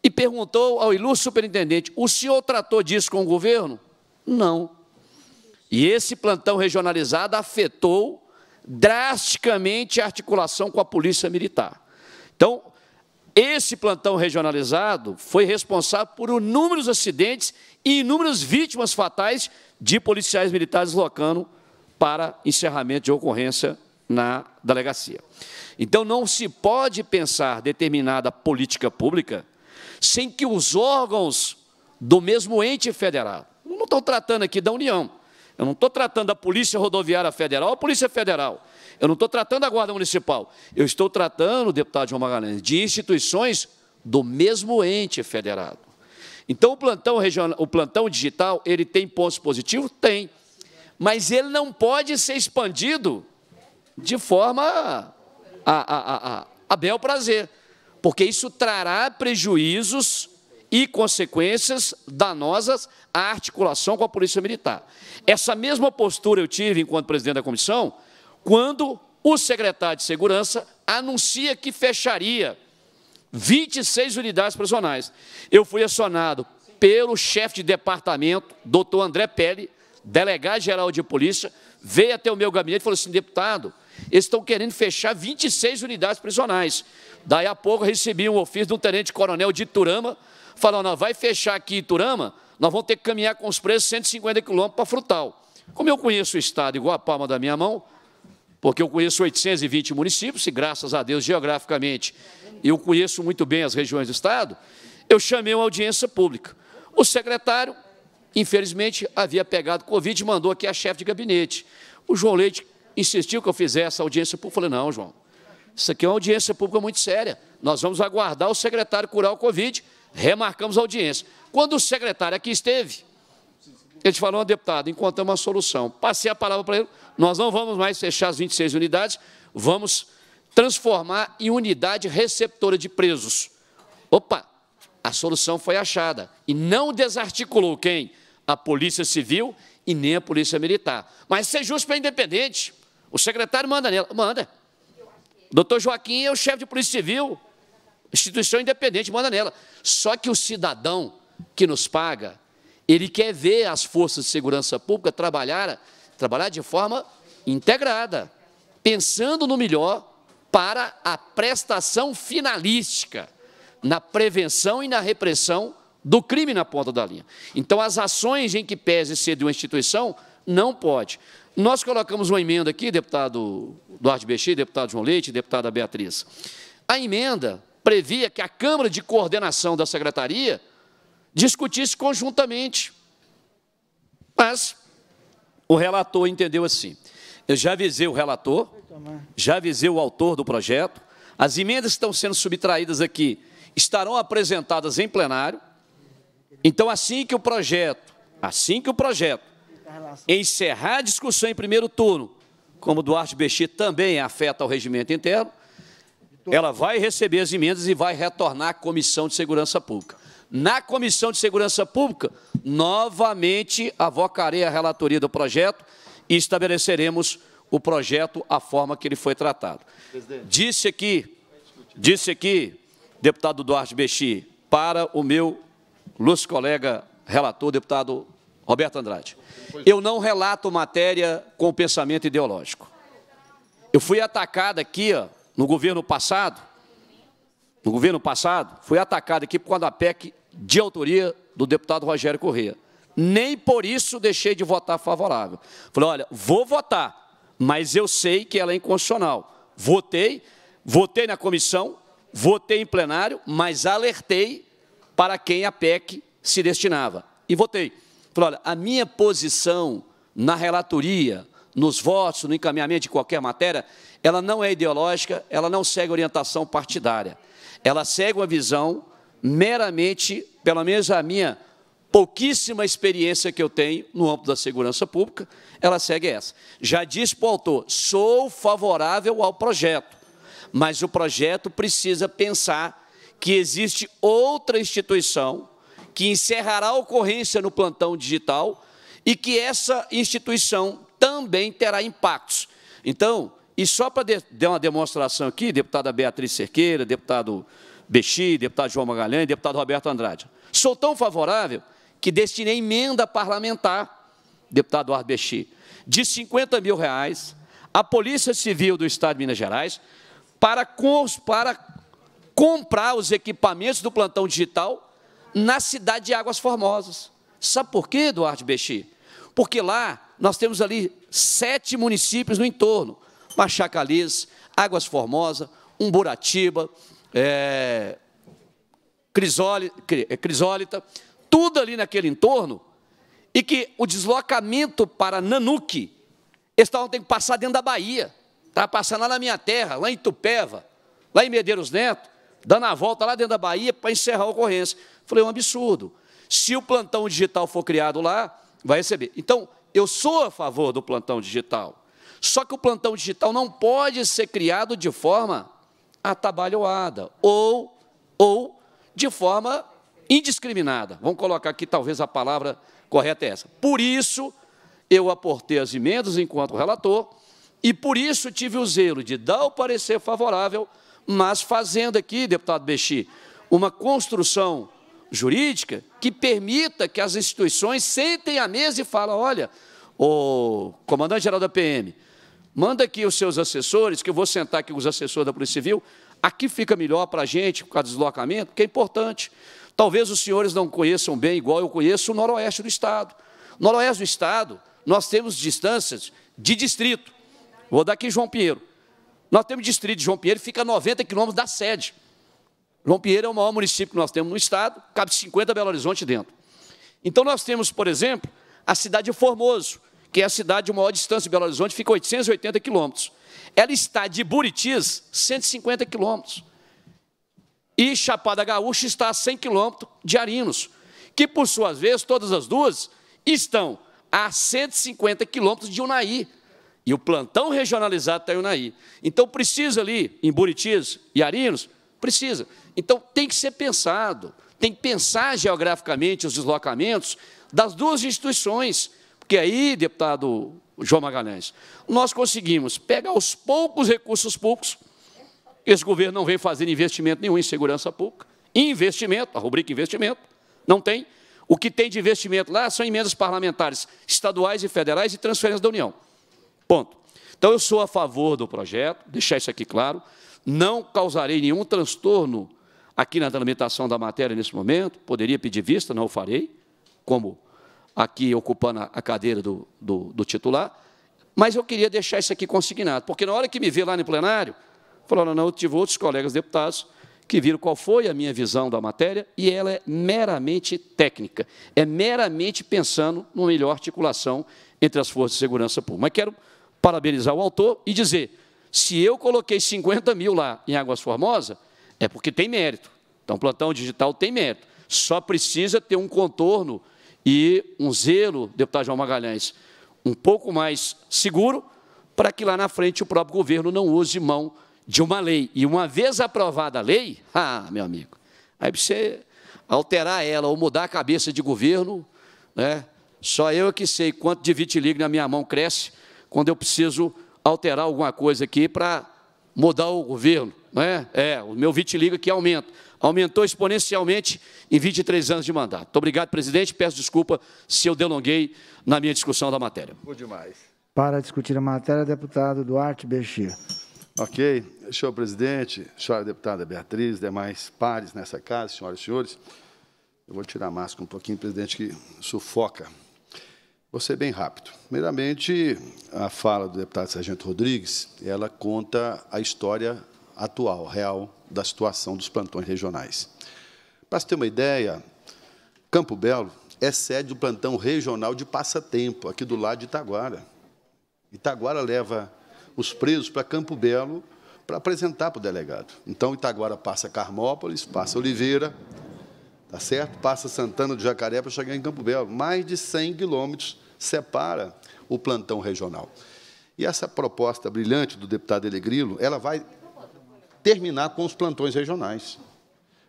Speaker 3: e perguntou ao ilustre superintendente: o senhor tratou disso com o governo? Não. E esse plantão regionalizado afetou drasticamente a articulação com a Polícia Militar. Então, esse plantão regionalizado foi responsável por inúmeros acidentes e inúmeras vítimas fatais de policiais militares deslocando para encerramento de ocorrência na delegacia. Então não se pode pensar determinada política pública sem que os órgãos do mesmo ente federal, não estou tratando aqui da União, eu não estou tratando da Polícia Rodoviária Federal, a Polícia Federal, eu não estou tratando da Guarda Municipal, eu estou tratando, deputado João Magalhães, de instituições do mesmo ente federado. Então, o plantão, regional, o plantão digital, ele tem pontos positivos? Tem. Mas ele não pode ser expandido de forma a, a, a, a bel prazer, porque isso trará prejuízos e consequências danosas à articulação com a Polícia Militar. Essa mesma postura eu tive enquanto presidente da comissão, quando o secretário de Segurança anuncia que fecharia 26 unidades prisionais. Eu fui acionado pelo chefe de departamento, doutor André Pelle, delegado-geral de polícia, veio até o meu gabinete e falou assim, deputado, eles estão querendo fechar 26 unidades prisionais. Daí a pouco recebi um ofício de um tenente-coronel de Turama, falando, vai fechar aqui Turama, nós vamos ter que caminhar com os presos 150 quilômetros para Frutal. Como eu conheço o Estado igual a palma da minha mão, porque eu conheço 820 municípios, e graças a Deus, geograficamente, eu conheço muito bem as regiões do Estado, eu chamei uma audiência pública. O secretário, infelizmente, havia pegado Covid e mandou aqui a chefe de gabinete. O João Leite insistiu que eu fizesse audiência pública. Eu falei, não, João, isso aqui é uma audiência pública muito séria. Nós vamos aguardar o secretário curar o Covid. Remarcamos a audiência. Quando o secretário aqui esteve, ele falou, deputado, encontramos uma solução. Passei a palavra para ele, nós não vamos mais fechar as 26 unidades, vamos transformar em unidade receptora de presos. Opa, a solução foi achada. E não desarticulou quem? A Polícia Civil e nem a Polícia Militar. Mas ser justo para independente. O secretário manda nela, manda. Doutor Joaquim é o chefe de Polícia Civil, instituição independente, manda nela. Só que o cidadão que nos paga, ele quer ver as forças de segurança pública trabalhar, trabalhar de forma integrada, pensando no melhor para a prestação finalística, na prevenção e na repressão do crime na ponta da linha. Então, as ações em que pese ser de uma instituição, não pode. Nós colocamos uma emenda aqui, deputado Duarte Bexê, deputado João Leite, deputada Beatriz. A emenda previa que a Câmara de Coordenação da Secretaria discutisse conjuntamente. Mas o relator entendeu assim. Eu já avisei o relator, já avisei o autor do projeto, as emendas que estão sendo subtraídas aqui estarão apresentadas em plenário. Então, assim que o projeto, assim que o projeto encerrar a discussão em primeiro turno, como Duarte Bexi também afeta o regimento interno, ela vai receber as emendas e vai retornar à Comissão de Segurança Pública. Na Comissão de Segurança Pública, novamente avocarei a relatoria do projeto e estabeleceremos o projeto à forma que ele foi tratado. Disse aqui, disse aqui, deputado Duarte Bexi, para o meu lúcio colega relator, deputado Roberto Andrade. Eu não relato matéria com pensamento ideológico. Eu fui atacado aqui, ó, no governo passado, no governo passado, fui atacado aqui por conta da PEC de autoria do deputado Rogério Corrêa. Nem por isso deixei de votar favorável. Falei, olha, vou votar, mas eu sei que ela é inconstitucional. Votei, votei na comissão, votei em plenário, mas alertei para quem a PEC se destinava. E votei. Falou, olha, a minha posição na relatoria, nos votos, no encaminhamento de qualquer matéria, ela não é ideológica, ela não segue orientação partidária. Ela segue uma visão meramente, pelo menos a minha pouquíssima experiência que eu tenho no âmbito da segurança pública, ela segue essa. Já disse para o autor, sou favorável ao projeto, mas o projeto precisa pensar que existe outra instituição que encerrará a ocorrência no plantão digital e que essa instituição também terá impactos. Então, e só para de, dar uma demonstração aqui, deputada Beatriz Cerqueira, deputado Bexi, deputado João Magalhães, deputado Roberto Andrade, sou tão favorável que destinei emenda parlamentar, deputado Eduardo Bexi, de 50 mil reais à Polícia Civil do Estado de Minas Gerais para, para comprar os equipamentos do plantão digital na cidade de Águas Formosas. Sabe por quê, Eduardo Bexi? Porque lá nós temos ali sete municípios no entorno: Machacaliz, Águas Formosas, Umburatiba, é, é, Crisólita, tudo ali naquele entorno, e que o deslocamento para Nanuque, eles estavam tendo que passar dentro da Bahia, estava tá passando lá na minha terra, lá em Tupeva, lá em Medeiros Neto, dando a volta lá dentro da Bahia para encerrar a ocorrência. Falei, é um absurdo. Se o plantão digital for criado lá, vai receber. Então, eu sou a favor do plantão digital. Só que o plantão digital não pode ser criado de forma atabalhoada ou, ou de forma indiscriminada. Vamos colocar aqui, talvez, a palavra correta é essa. Por isso, eu aportei as emendas enquanto relator e, por isso, tive o zelo de dar o parecer favorável, mas fazendo aqui, deputado Bexi, uma construção jurídica que permita que as instituições sentem à mesa e falem, olha, o comandante-geral da PM, manda aqui os seus assessores, que eu vou sentar aqui com os assessores da Polícia Civil, aqui fica melhor para a gente, por causa do deslocamento, porque é importante. Talvez os senhores não conheçam bem, igual eu conheço, o noroeste do Estado. noroeste do Estado, nós temos distâncias de distrito. Vou dar aqui João Pinheiro. Nós temos distrito de João Pinheiro, fica a 90 quilômetros da sede. Pinheiro é o maior município que nós temos no estado, cabe 50 Belo Horizonte dentro. Então nós temos, por exemplo, a cidade de Formoso, que é a cidade de maior distância de Belo Horizonte, fica 880 quilômetros. Ela está de Buritis, 150 quilômetros. E Chapada Gaúcha está a 100 quilômetros de Arinos, que, por suas vezes, todas as duas estão a 150 quilômetros de Unaí. E o plantão regionalizado está em Unaí. Então, precisa ali, em Buritis e Arinos, Precisa. Então tem que ser pensado, tem que pensar geograficamente os deslocamentos das duas instituições, porque aí, deputado João Magalhães, nós conseguimos pegar os poucos recursos públicos, esse governo não vem fazendo investimento nenhum em segurança pública, investimento, a rubrica investimento, não tem. O que tem de investimento lá são emendas parlamentares estaduais e federais e transferências da União. Ponto. Então, eu sou a favor do projeto, deixar isso aqui claro não causarei nenhum transtorno aqui na tramitação da matéria nesse momento, poderia pedir vista, não o farei, como aqui ocupando a cadeira do, do, do titular, mas eu queria deixar isso aqui consignado, porque na hora que me vê lá no plenário, falaram, não, eu tive outros colegas deputados que viram qual foi a minha visão da matéria, e ela é meramente técnica, é meramente pensando numa melhor articulação entre as forças de segurança pública. Mas quero parabenizar o autor e dizer se eu coloquei 50 mil lá em Águas Formosa, é porque tem mérito. Então, plantão digital tem mérito. Só precisa ter um contorno e um zelo, deputado João Magalhães, um pouco mais seguro, para que lá na frente o próprio governo não use mão de uma lei. E uma vez aprovada a lei, ah, meu amigo, aí você alterar ela ou mudar a cabeça de governo, né? só eu é que sei quanto de vitiligo na minha mão cresce quando eu preciso alterar alguma coisa aqui para mudar o governo. Não é? é, o meu vitiligo aqui aumenta. Aumentou exponencialmente em 23 anos de mandato. Muito obrigado, presidente. Peço desculpa se eu delonguei na minha discussão da matéria.
Speaker 2: Bom demais.
Speaker 1: Para discutir a matéria, deputado Duarte Bexir.
Speaker 2: Ok. Senhor presidente, senhora deputada Beatriz, demais pares nessa casa, senhoras e senhores. Eu vou tirar a máscara um pouquinho, presidente, que sufoca. Vou ser bem rápido. Primeiramente, a fala do deputado Sargento Rodrigues, ela conta a história atual, real, da situação dos plantões regionais. Para se ter uma ideia, Campo Belo é sede do plantão regional de passatempo, aqui do lado de Itaguara. Itaguara leva os presos para Campo Belo para apresentar para o delegado. Então, Itaguara passa Carmópolis, passa Oliveira, tá certo? Passa Santana do Jacaré para chegar em Campo Belo. Mais de 100 quilômetros separa o plantão regional. E essa proposta brilhante do deputado Elegrilo, ela vai terminar com os plantões regionais.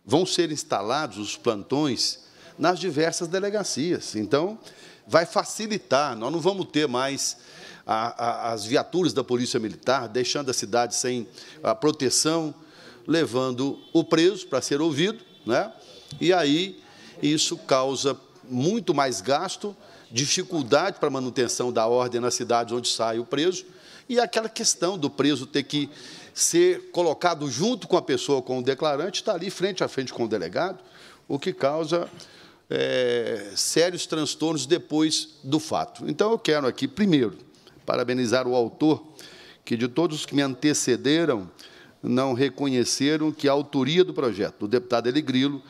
Speaker 2: Vão ser instalados os plantões nas diversas delegacias. Então, vai facilitar, nós não vamos ter mais a, a, as viaturas da Polícia Militar deixando a cidade sem a ah, proteção, levando o preso para ser ouvido, né? E aí isso causa muito mais gasto, dificuldade para a manutenção da ordem nas cidades onde sai o preso, e aquela questão do preso ter que ser colocado junto com a pessoa, com o declarante, está ali frente a frente com o delegado, o que causa é, sérios transtornos depois do fato. Então, eu quero aqui, primeiro, parabenizar o autor, que de todos os que me antecederam, não reconheceram que a autoria do projeto, do deputado Eli Grilo,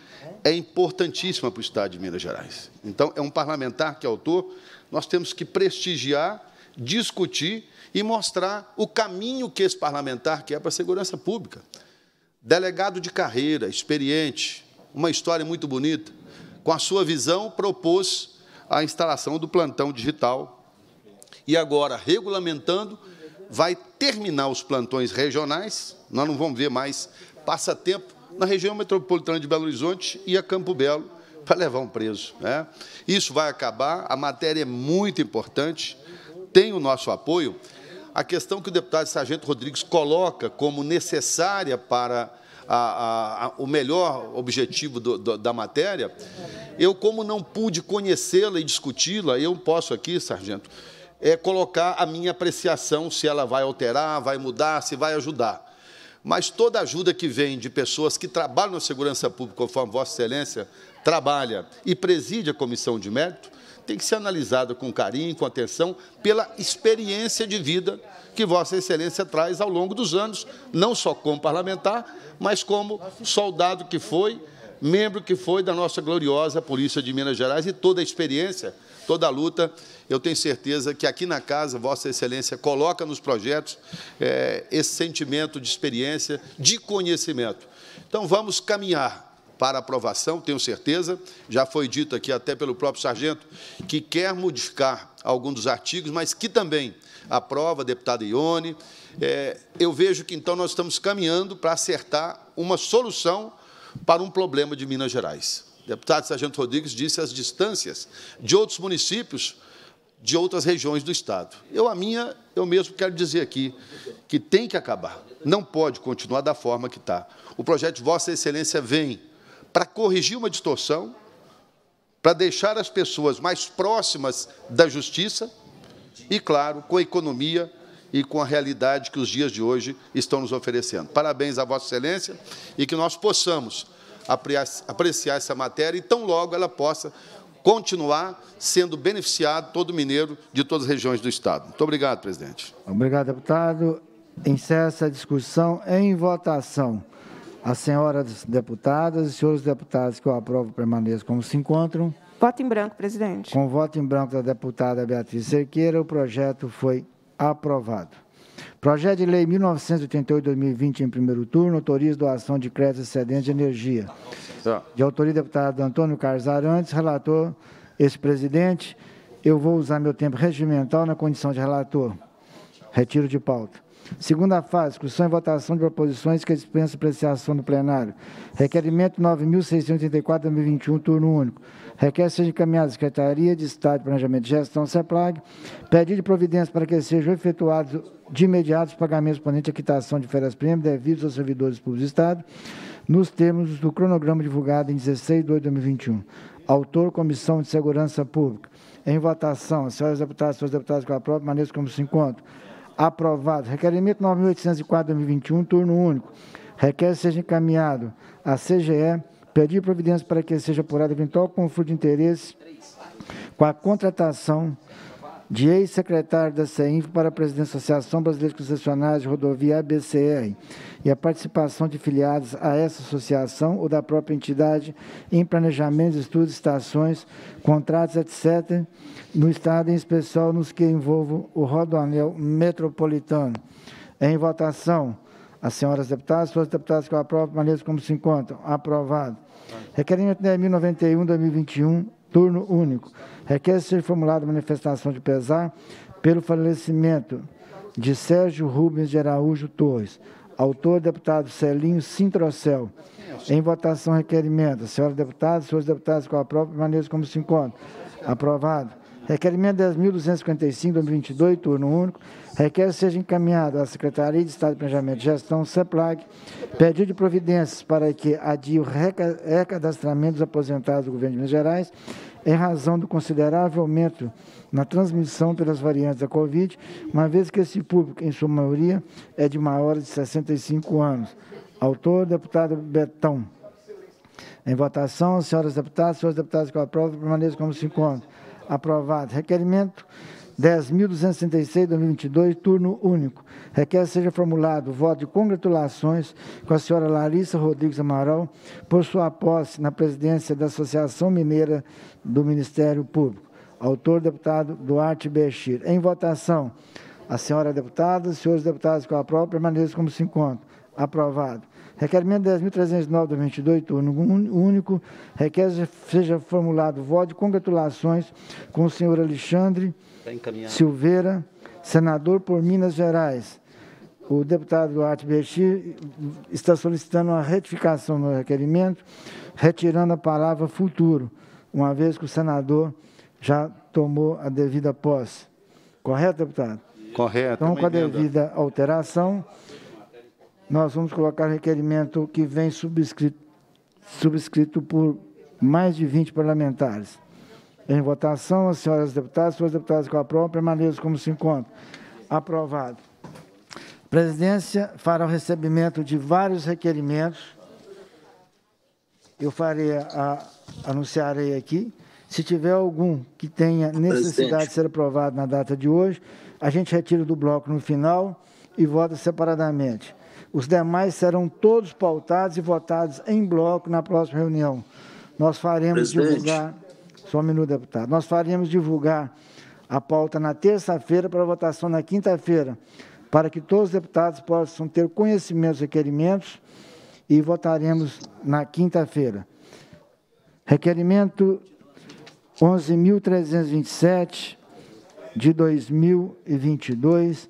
Speaker 2: é importantíssima para o Estado de Minas Gerais. Então, é um parlamentar que é autor, nós temos que prestigiar, discutir e mostrar o caminho que esse parlamentar quer para a segurança pública. Delegado de carreira, experiente, uma história muito bonita, com a sua visão, propôs a instalação do plantão digital e agora, regulamentando, vai terminar os plantões regionais, nós não vamos ver mais passatempo na região metropolitana de Belo Horizonte e a Campo Belo para levar um preso. Né? Isso vai acabar, a matéria é muito importante, tem o nosso apoio. A questão que o deputado Sargento Rodrigues coloca como necessária para a, a, a, o melhor objetivo do, do, da matéria, eu, como não pude conhecê-la e discuti-la, eu posso aqui, sargento, é colocar a minha apreciação, se ela vai alterar, vai mudar, se vai ajudar mas toda ajuda que vem de pessoas que trabalham na segurança pública, conforme Vossa Excelência trabalha e preside a comissão de mérito, tem que ser analisada com carinho, com atenção, pela experiência de vida que Vossa Excelência traz ao longo dos anos, não só como parlamentar, mas como soldado que foi, membro que foi da nossa gloriosa Polícia de Minas Gerais e toda a experiência, toda a luta eu tenho certeza que aqui na casa, Vossa Excelência coloca nos projetos é, esse sentimento de experiência, de conhecimento. Então, vamos caminhar para aprovação, tenho certeza. Já foi dito aqui até pelo próprio sargento que quer modificar algum dos artigos, mas que também aprova, deputada Ione. É, eu vejo que, então, nós estamos caminhando para acertar uma solução para um problema de Minas Gerais. deputado Sargento Rodrigues disse as distâncias de outros municípios de outras regiões do Estado. Eu, a minha, eu mesmo quero dizer aqui que tem que acabar, não pode continuar da forma que está. O projeto Vossa Excelência vem para corrigir uma distorção, para deixar as pessoas mais próximas da justiça e, claro, com a economia e com a realidade que os dias de hoje estão nos oferecendo. Parabéns à Vossa Excelência e que nós possamos apreciar essa matéria e tão logo ela possa continuar sendo beneficiado todo mineiro de todas as regiões do Estado. Muito obrigado, presidente.
Speaker 1: Obrigado, deputado. Encerra a discussão em votação. As senhoras deputadas e senhores deputados que eu aprovo permaneçam como se encontram. Voto em branco, presidente. Com voto em branco da deputada Beatriz Cerqueira, o projeto foi aprovado. Projeto de Lei 1988-2020, em primeiro turno, autoriza doação de crédito excedente de energia. De autoria deputado Antônio Carlos Arantes, relator, ex-presidente. Eu vou usar meu tempo regimental na condição de relator. Retiro de pauta. Segunda fase, discussão e votação de proposições que dispensa apreciação do plenário. Requerimento 9.684-2021, turno único. Requer seja encaminhada à Secretaria de Estado de Planejamento e Gestão, CEPLAG, pedido de providência para que sejam efetuados de imediato os pagamentos ponente à quitação de férias-prêmio devidos aos servidores públicos do Estado, nos termos do cronograma divulgado em 16 de de 2021. Autor, Comissão de Segurança Pública. Em votação, senhoras deputadas, senhores deputados, com a própria maneira como se encontram. Aprovado. Requerimento 9804-2021, turno único. Requer seja encaminhado à CGE pedir providência para que seja apurado eventual conflito de interesse com a contratação de ex-secretário da CEINF para a presidência da Associação Brasileira de Concessionários de Rodovia ABCR e a participação de filiados a essa associação ou da própria entidade em planejamentos, estudos, estações, contratos, etc., no Estado, em especial nos que envolvam o rodoanel metropolitano. Em votação, as senhoras deputadas, todos os deputados que eu aprovo, maneiras como se encontram. Aprovado. Requerimento 10.091-2021, turno único. Requer ser formulada manifestação de pesar pelo falecimento de Sérgio Rubens de Araújo Torres, Autor, deputado Celinho Sintrocel. Em votação, requerimento. Senhora deputada, senhores deputados, com a própria maneira como se encontra. Aprovado. Requerimento 10.255, 2022, turno único. Requer seja encaminhado à Secretaria de Estado de Planejamento e Gestão, CEPLAG, pedido de providências para que adie o recadastramento dos aposentados do Governo de Minas Gerais em razão do considerável aumento na transmissão pelas variantes da Covid, uma vez que esse público, em sua maioria, é de maior de 65 anos. Autor, deputado Betão. Em votação, senhoras deputadas, senhores deputados que aprovam, permaneçam como se encontram. Aprovado. Requerimento 10.266, 2022, turno único. Requer seja formulado voto de congratulações com a senhora Larissa Rodrigues Amaral por sua posse na presidência da Associação Mineira do Ministério Público. Autor, deputado Duarte Bechir. Em votação, a senhora deputada, os senhores deputados com a própria, permaneçam como se encontram. Aprovado. Requerimento 10.309 2022 turno único. Requer seja formulado voto de congratulações com o senhor Alexandre Tá Silveira, senador por Minas Gerais. O deputado Duarte Bexir está solicitando uma retificação no requerimento, retirando a palavra futuro, uma vez que o senador já tomou a devida posse. Correto, deputado?
Speaker 2: Correto. Então, com a devida
Speaker 1: alteração, nós vamos colocar requerimento que vem subscrito, subscrito por mais de 20 parlamentares. Em votação, as senhoras deputadas, senhores deputados que aprovam, permaneçam como se encontram. Aprovado. A presidência fará o recebimento de vários requerimentos. Eu farei a, anunciarei aqui. Se tiver algum que tenha necessidade Presidente. de ser aprovado na data de hoje, a gente retira do bloco no final e vota separadamente. Os demais serão todos pautados e votados em bloco na próxima reunião. Nós faremos Presidente. divulgar só um minuto, deputado. Nós faremos divulgar a pauta na terça-feira para votação na quinta-feira, para que todos os deputados possam ter conhecimento dos requerimentos e votaremos na quinta-feira. Requerimento 11.327 de 2022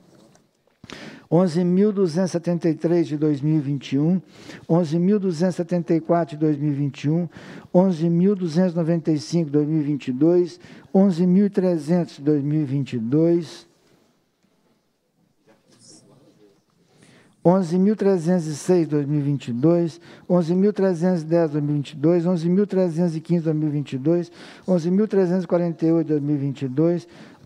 Speaker 1: 11.273 de 2021, 11.274 de 2021, 11.295 de 2022, 11.300 de 2022, 11.306 2022, 11.310 2022, 11.315 2022, 11.348 2022,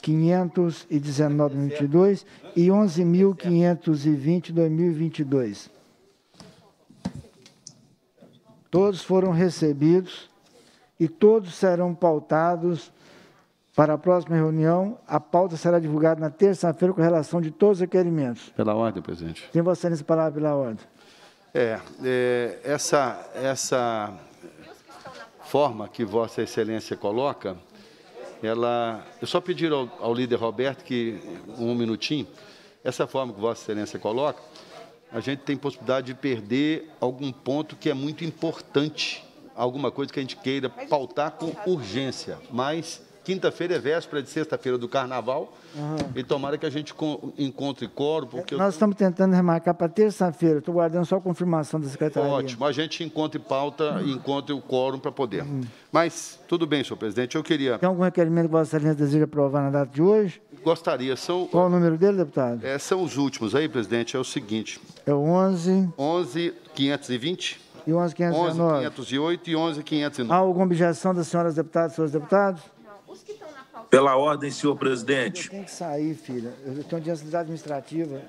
Speaker 1: 519.22 e 11.520 2022. Todos foram recebidos e todos serão pautados para a próxima reunião. A pauta será divulgada na terça-feira com relação de todos os requerimentos.
Speaker 2: Pela ordem, presidente. Tem
Speaker 1: você nessa palavra pela ordem.
Speaker 2: É, é essa, essa forma que Vossa Excelência coloca ela, eu só pedir ao, ao líder Roberto que um minutinho, essa forma que Vossa Excelência coloca, a gente tem possibilidade de perder algum ponto que é muito importante, alguma coisa que a gente queira pautar com urgência, mas Quinta-feira é véspera de sexta-feira do carnaval. Uhum. E tomara que a gente encontre coro. Porque é, Nós eu... estamos
Speaker 1: tentando remarcar para terça-feira. Estou guardando só a confirmação da secretaria. Ótimo.
Speaker 2: A gente encontre pauta uhum. e encontre o quórum para poder. Uhum. Mas, tudo bem, senhor presidente. Eu queria. Tem
Speaker 1: algum requerimento que Vossa Excelência deseja aprovar na data de hoje?
Speaker 2: Gostaria. São...
Speaker 1: Qual o número dele, deputado?
Speaker 2: É, são os últimos aí, presidente. É o seguinte:
Speaker 1: é o 11.
Speaker 2: 11 520.
Speaker 1: E 11.509.
Speaker 2: 11.508 e 11.509. Há alguma
Speaker 1: objeção das senhoras deputadas e senhores deputados?
Speaker 2: Pela ordem, senhor presidente. Tem
Speaker 1: que sair, filha. Eu tenho audiência administrativa.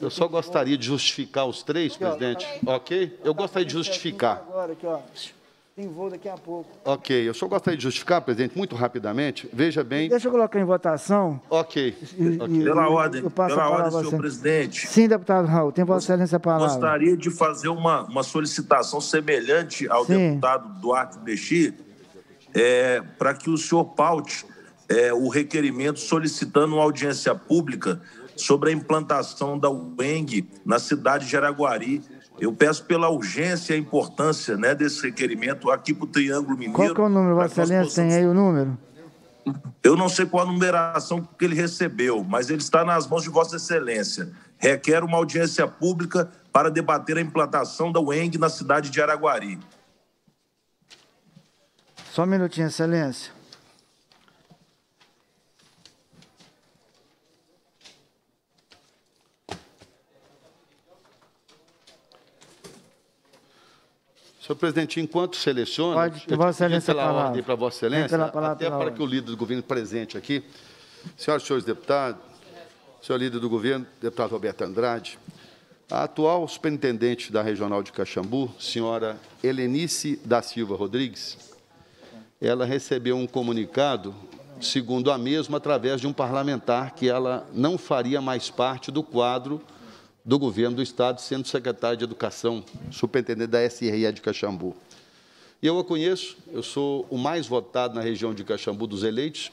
Speaker 2: Eu, só gostaria de justificar os três, aqui, presidente. Ó, tá ok? Eu gostaria de justificar.
Speaker 1: Agora, aqui, ó. Tem voo daqui a pouco.
Speaker 2: Ok. Eu só gostaria de justificar, presidente, muito rapidamente. Veja bem. Deixa eu colocar em votação. Ok. E, okay. pela ordem, pela ordem, senhor presidente.
Speaker 1: Sim, deputado Raul, tem Vossa Excelência a palavra.
Speaker 5: Gostaria de fazer uma, uma solicitação semelhante ao Sim. deputado Duarte Mexi, é, para que o senhor paute é, o requerimento solicitando uma audiência pública sobre a implantação da UENG na cidade de Araguari. Eu peço pela urgência e a importância né, desse requerimento aqui para o Triângulo Mineiro. Qual que é
Speaker 1: o número, Vossa Excelência? Tem aí o número?
Speaker 5: Eu não sei qual a numeração que ele recebeu, mas ele está nas mãos de Vossa Excelência. Requer uma audiência pública para debater a implantação da UENG na cidade de Araguari.
Speaker 1: Só um minutinho, Excelência.
Speaker 2: Senhor presidente, enquanto seleciona, Pode, eu Vossa Excelência pela palavra. ordem para Vossa Excelência, pela palavra, até para que o líder do governo presente aqui, senhoras e senhores deputados, senhor líder do governo, deputado Roberto Andrade, a atual superintendente da Regional de Caxambu, senhora Helenice da Silva Rodrigues, ela recebeu um comunicado, segundo a mesma, através de um parlamentar, que ela não faria mais parte do quadro do governo do Estado, sendo secretário de Educação, superintendente da SRE de Caxambu. E eu a conheço, eu sou o mais votado na região de Caxambu dos eleitos,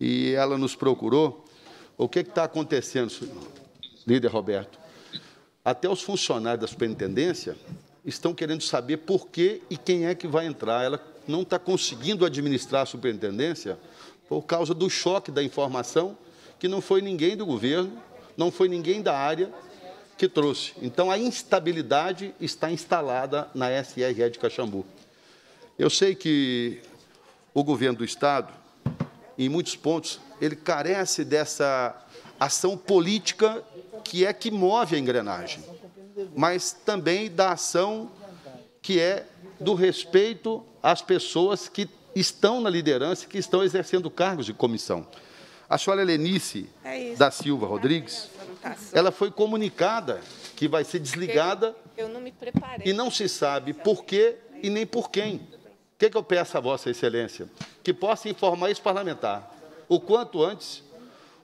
Speaker 2: e ela nos procurou. O que é está acontecendo, líder Roberto? Até os funcionários da superintendência estão querendo saber por que e quem é que vai entrar. Ela não está conseguindo administrar a superintendência por causa do choque da informação, que não foi ninguém do governo, não foi ninguém da área, que trouxe. Então, a instabilidade está instalada na SRE de Caxambu. Eu sei que o governo do Estado, em muitos pontos, ele carece dessa ação política que é que move a engrenagem, mas também da ação que é do respeito às pessoas que estão na liderança, que estão exercendo cargos de comissão. A senhora Lenice é da Silva Rodrigues ela foi comunicada que vai ser desligada.
Speaker 6: Eu, não me preparei. E não
Speaker 2: se sabe por quê e nem por quem. O que, é que eu peço a Vossa Excelência? Que possa informar esse parlamentar o quanto antes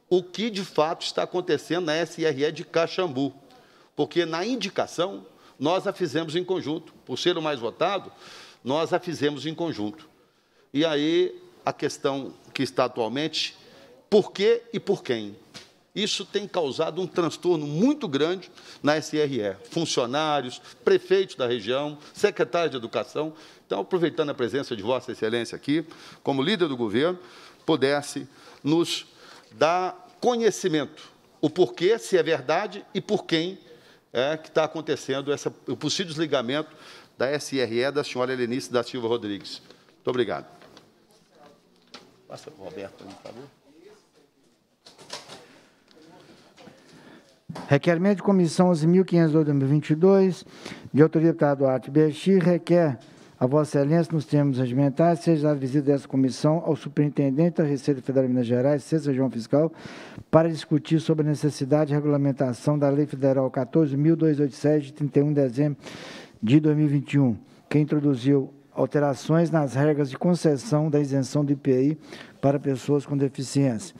Speaker 2: o que de fato está acontecendo na SRE de Caxambu. Porque na indicação, nós a fizemos em conjunto. Por ser o mais votado, nós a fizemos em conjunto. E aí a questão que está atualmente, por quê e por quem? Isso tem causado um transtorno muito grande na SRE. Funcionários, prefeitos da região, secretários de educação. Então, aproveitando a presença de Vossa Excelência aqui, como líder do governo, pudesse nos dar conhecimento, o porquê, se é verdade e por quem é que está acontecendo essa, o possível desligamento da SRE da senhora Helenice da Silva Rodrigues. Muito obrigado. Passa para o Roberto, por favor.
Speaker 1: Requerimento de comissão 11.502-2022, de autoria do deputado Arte BX, requer a Vossa Excelência, nos termos regimentais, seja a visita dessa comissão ao Superintendente da Receita Federal de Minas Gerais, Sexta Região Fiscal, para discutir sobre a necessidade de regulamentação da Lei Federal 14.287, de 31 de dezembro de 2021, que introduziu alterações nas regras de concessão da isenção do IPI para pessoas com deficiência.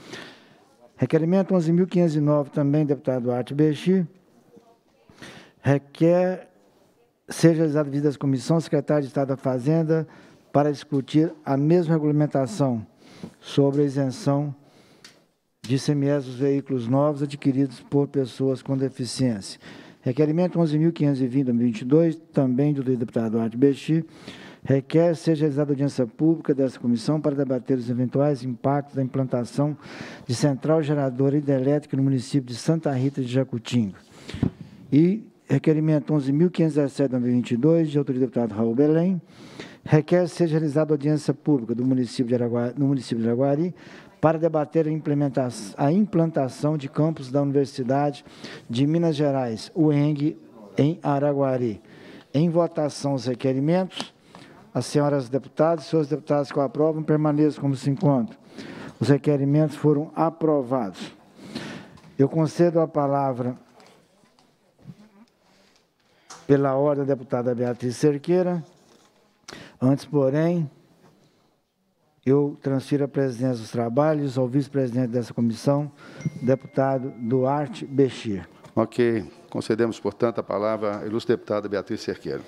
Speaker 1: Requerimento 11.509, também, deputado Arte Bexi, requer seja realizado visita da comissão, secretário de Estado da Fazenda, para discutir a mesma regulamentação sobre a isenção de ICMS dos veículos novos adquiridos por pessoas com deficiência. Requerimento 11.520-2022, também do deputado Arte Bexi, requer seja realizada audiência pública dessa comissão para debater os eventuais impactos da implantação de central geradora hidrelétrica no município de Santa Rita de Jacutinga. E requerimento 11.517, 2022, de autoria do deputado Raul Belém, requer seja realizada audiência pública do município de Araguari, no município de Araguari para debater a, implementação, a implantação de campos da Universidade de Minas Gerais, UENG, em Araguari. Em votação os requerimentos. As senhoras deputadas e senhores deputados que o aprovam permaneçam como se encontram. Os requerimentos foram aprovados. Eu concedo a palavra pela ordem da deputada Beatriz Cerqueira. Antes, porém, eu transfiro a presidência dos trabalhos ao vice-presidente dessa comissão, deputado Duarte Bexir.
Speaker 2: Ok. Concedemos, portanto, a palavra à ilustre deputada Beatriz Cerqueira.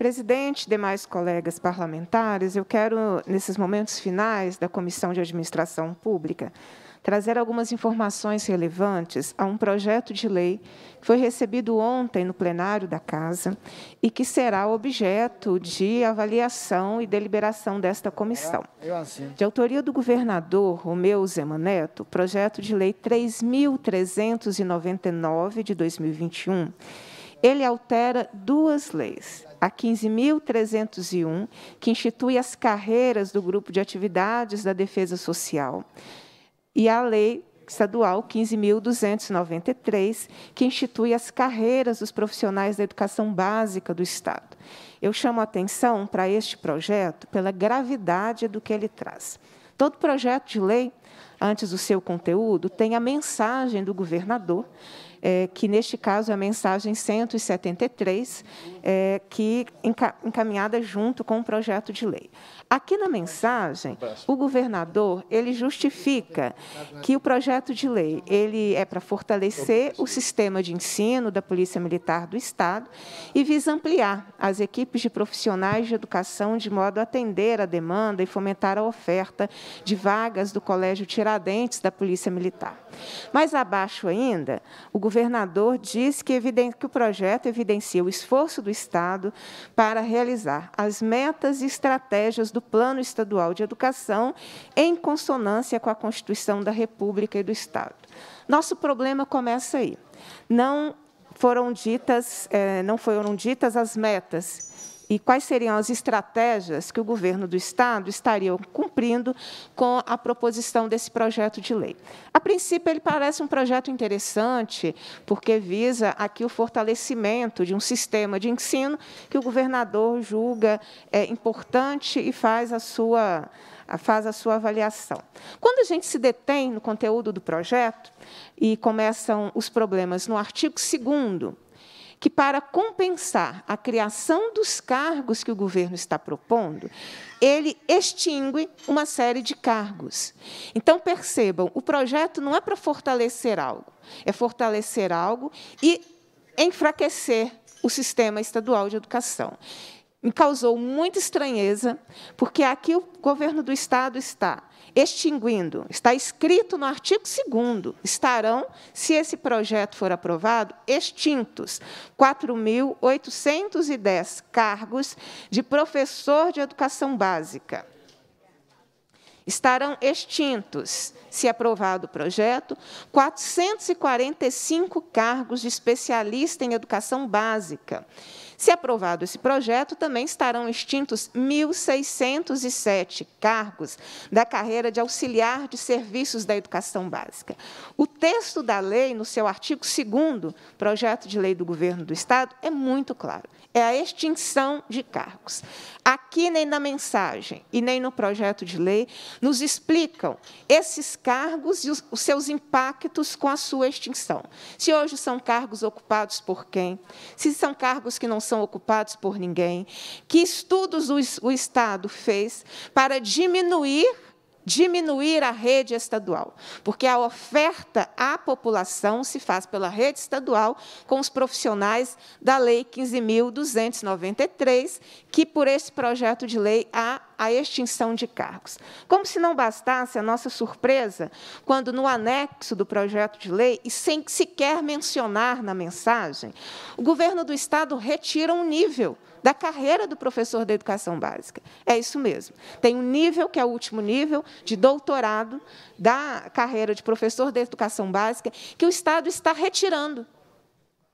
Speaker 6: Presidente, demais colegas parlamentares, eu quero, nesses momentos finais da Comissão de Administração Pública, trazer algumas informações relevantes a um projeto de lei que foi recebido ontem no plenário da Casa e que será objeto de avaliação e deliberação desta comissão. É, assim. De autoria do governador Romeu Zema Neto, projeto de lei 3.399 de 2021 ele altera duas leis. A 15.301, que institui as carreiras do grupo de atividades da defesa social, e a lei estadual 15.293, que institui as carreiras dos profissionais da educação básica do Estado. Eu chamo a atenção para este projeto pela gravidade do que ele traz. Todo projeto de lei, antes do seu conteúdo, tem a mensagem do governador é, que neste caso é a mensagem 173, é, que encaminhada junto com o projeto de lei. Aqui na mensagem, o governador ele justifica que o projeto de lei ele é para fortalecer o sistema de ensino da Polícia Militar do Estado e visa ampliar as equipes de profissionais de educação de modo a atender a demanda e fomentar a oferta de vagas do Colégio Tiradentes da Polícia Militar. Mais abaixo ainda, o governador diz que, que o projeto evidencia o esforço do do Estado para realizar as metas e estratégias do Plano Estadual de Educação em consonância com a Constituição da República e do Estado. Nosso problema começa aí. Não foram ditas, eh, não foram ditas as metas e quais seriam as estratégias que o governo do Estado estaria cumprindo com a proposição desse projeto de lei. A princípio, ele parece um projeto interessante, porque visa aqui o fortalecimento de um sistema de ensino que o governador julga é, importante e faz a sua faz a sua avaliação. Quando a gente se detém no conteúdo do projeto e começam os problemas no artigo 2 que, para compensar a criação dos cargos que o governo está propondo, ele extingue uma série de cargos. Então, percebam, o projeto não é para fortalecer algo, é fortalecer algo e enfraquecer o sistema estadual de educação me causou muita estranheza, porque aqui o governo do Estado está extinguindo, está escrito no artigo 2 estarão, se esse projeto for aprovado, extintos 4.810 cargos de professor de educação básica. Estarão extintos, se aprovado o projeto, 445 cargos de especialista em educação básica se aprovado esse projeto, também estarão extintos 1.607 cargos da carreira de auxiliar de serviços da educação básica. O texto da lei, no seu artigo 2 projeto de lei do governo do Estado, é muito claro. É a extinção de cargos. Aqui, nem na mensagem e nem no projeto de lei, nos explicam esses cargos e os, os seus impactos com a sua extinção. Se hoje são cargos ocupados por quem, se são cargos que não são ocupados por ninguém, que estudos o Estado fez para diminuir diminuir a rede estadual, porque a oferta à população se faz pela rede estadual com os profissionais da Lei 15.293, que por esse projeto de lei há a extinção de cargos. Como se não bastasse a nossa surpresa quando, no anexo do projeto de lei, e sem sequer mencionar na mensagem, o governo do Estado retira um nível da carreira do professor da educação básica. É isso mesmo. Tem um nível, que é o último nível, de doutorado da carreira de professor da educação básica, que o Estado está retirando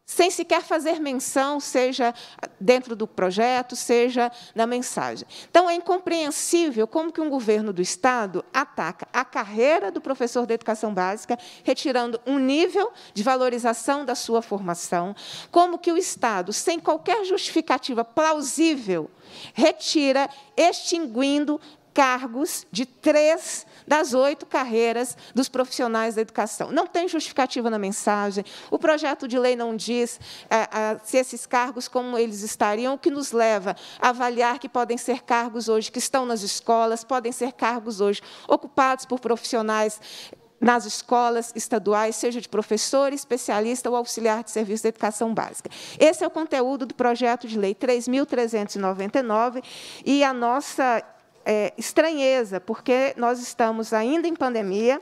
Speaker 6: sem sequer fazer menção, seja dentro do projeto, seja na mensagem. Então, é incompreensível como que um governo do Estado ataca a carreira do professor da educação básica, retirando um nível de valorização da sua formação, como que o Estado, sem qualquer justificativa plausível, retira, extinguindo cargos de três das oito carreiras dos profissionais da educação. Não tem justificativa na mensagem, o projeto de lei não diz é, é, se esses cargos, como eles estariam, o que nos leva a avaliar que podem ser cargos hoje que estão nas escolas, podem ser cargos hoje ocupados por profissionais nas escolas estaduais, seja de professor, especialista ou auxiliar de serviço de educação básica. Esse é o conteúdo do projeto de lei 3.399 e a nossa é, estranheza, porque nós estamos ainda em pandemia,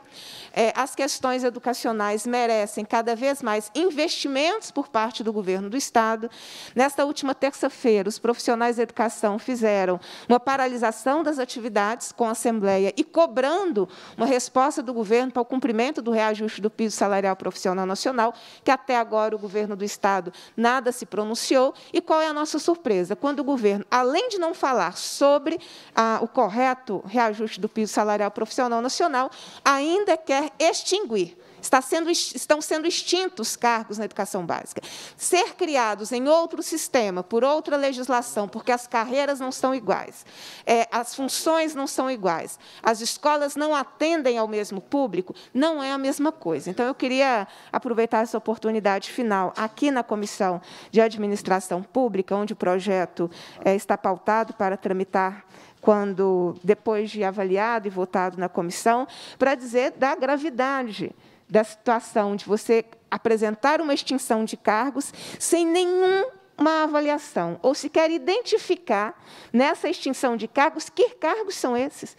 Speaker 6: é, as questões educacionais merecem cada vez mais investimentos por parte do governo do Estado. Nesta última terça-feira, os profissionais da educação fizeram uma paralisação das atividades com a Assembleia e cobrando uma resposta do governo para o cumprimento do reajuste do piso salarial profissional nacional, que até agora o governo do Estado nada se pronunciou. E qual é a nossa surpresa? Quando o governo, além de não falar sobre a, o correto reajuste do piso salarial profissional nacional, ainda quer extinguir Sendo, estão sendo extintos cargos na educação básica. Ser criados em outro sistema, por outra legislação, porque as carreiras não são iguais, é, as funções não são iguais, as escolas não atendem ao mesmo público, não é a mesma coisa. Então, eu queria aproveitar essa oportunidade final aqui na Comissão de Administração Pública, onde o projeto é, está pautado para tramitar quando depois de avaliado e votado na comissão, para dizer da gravidade da situação de você apresentar uma extinção de cargos sem nenhuma avaliação, ou sequer identificar nessa extinção de cargos que cargos são esses.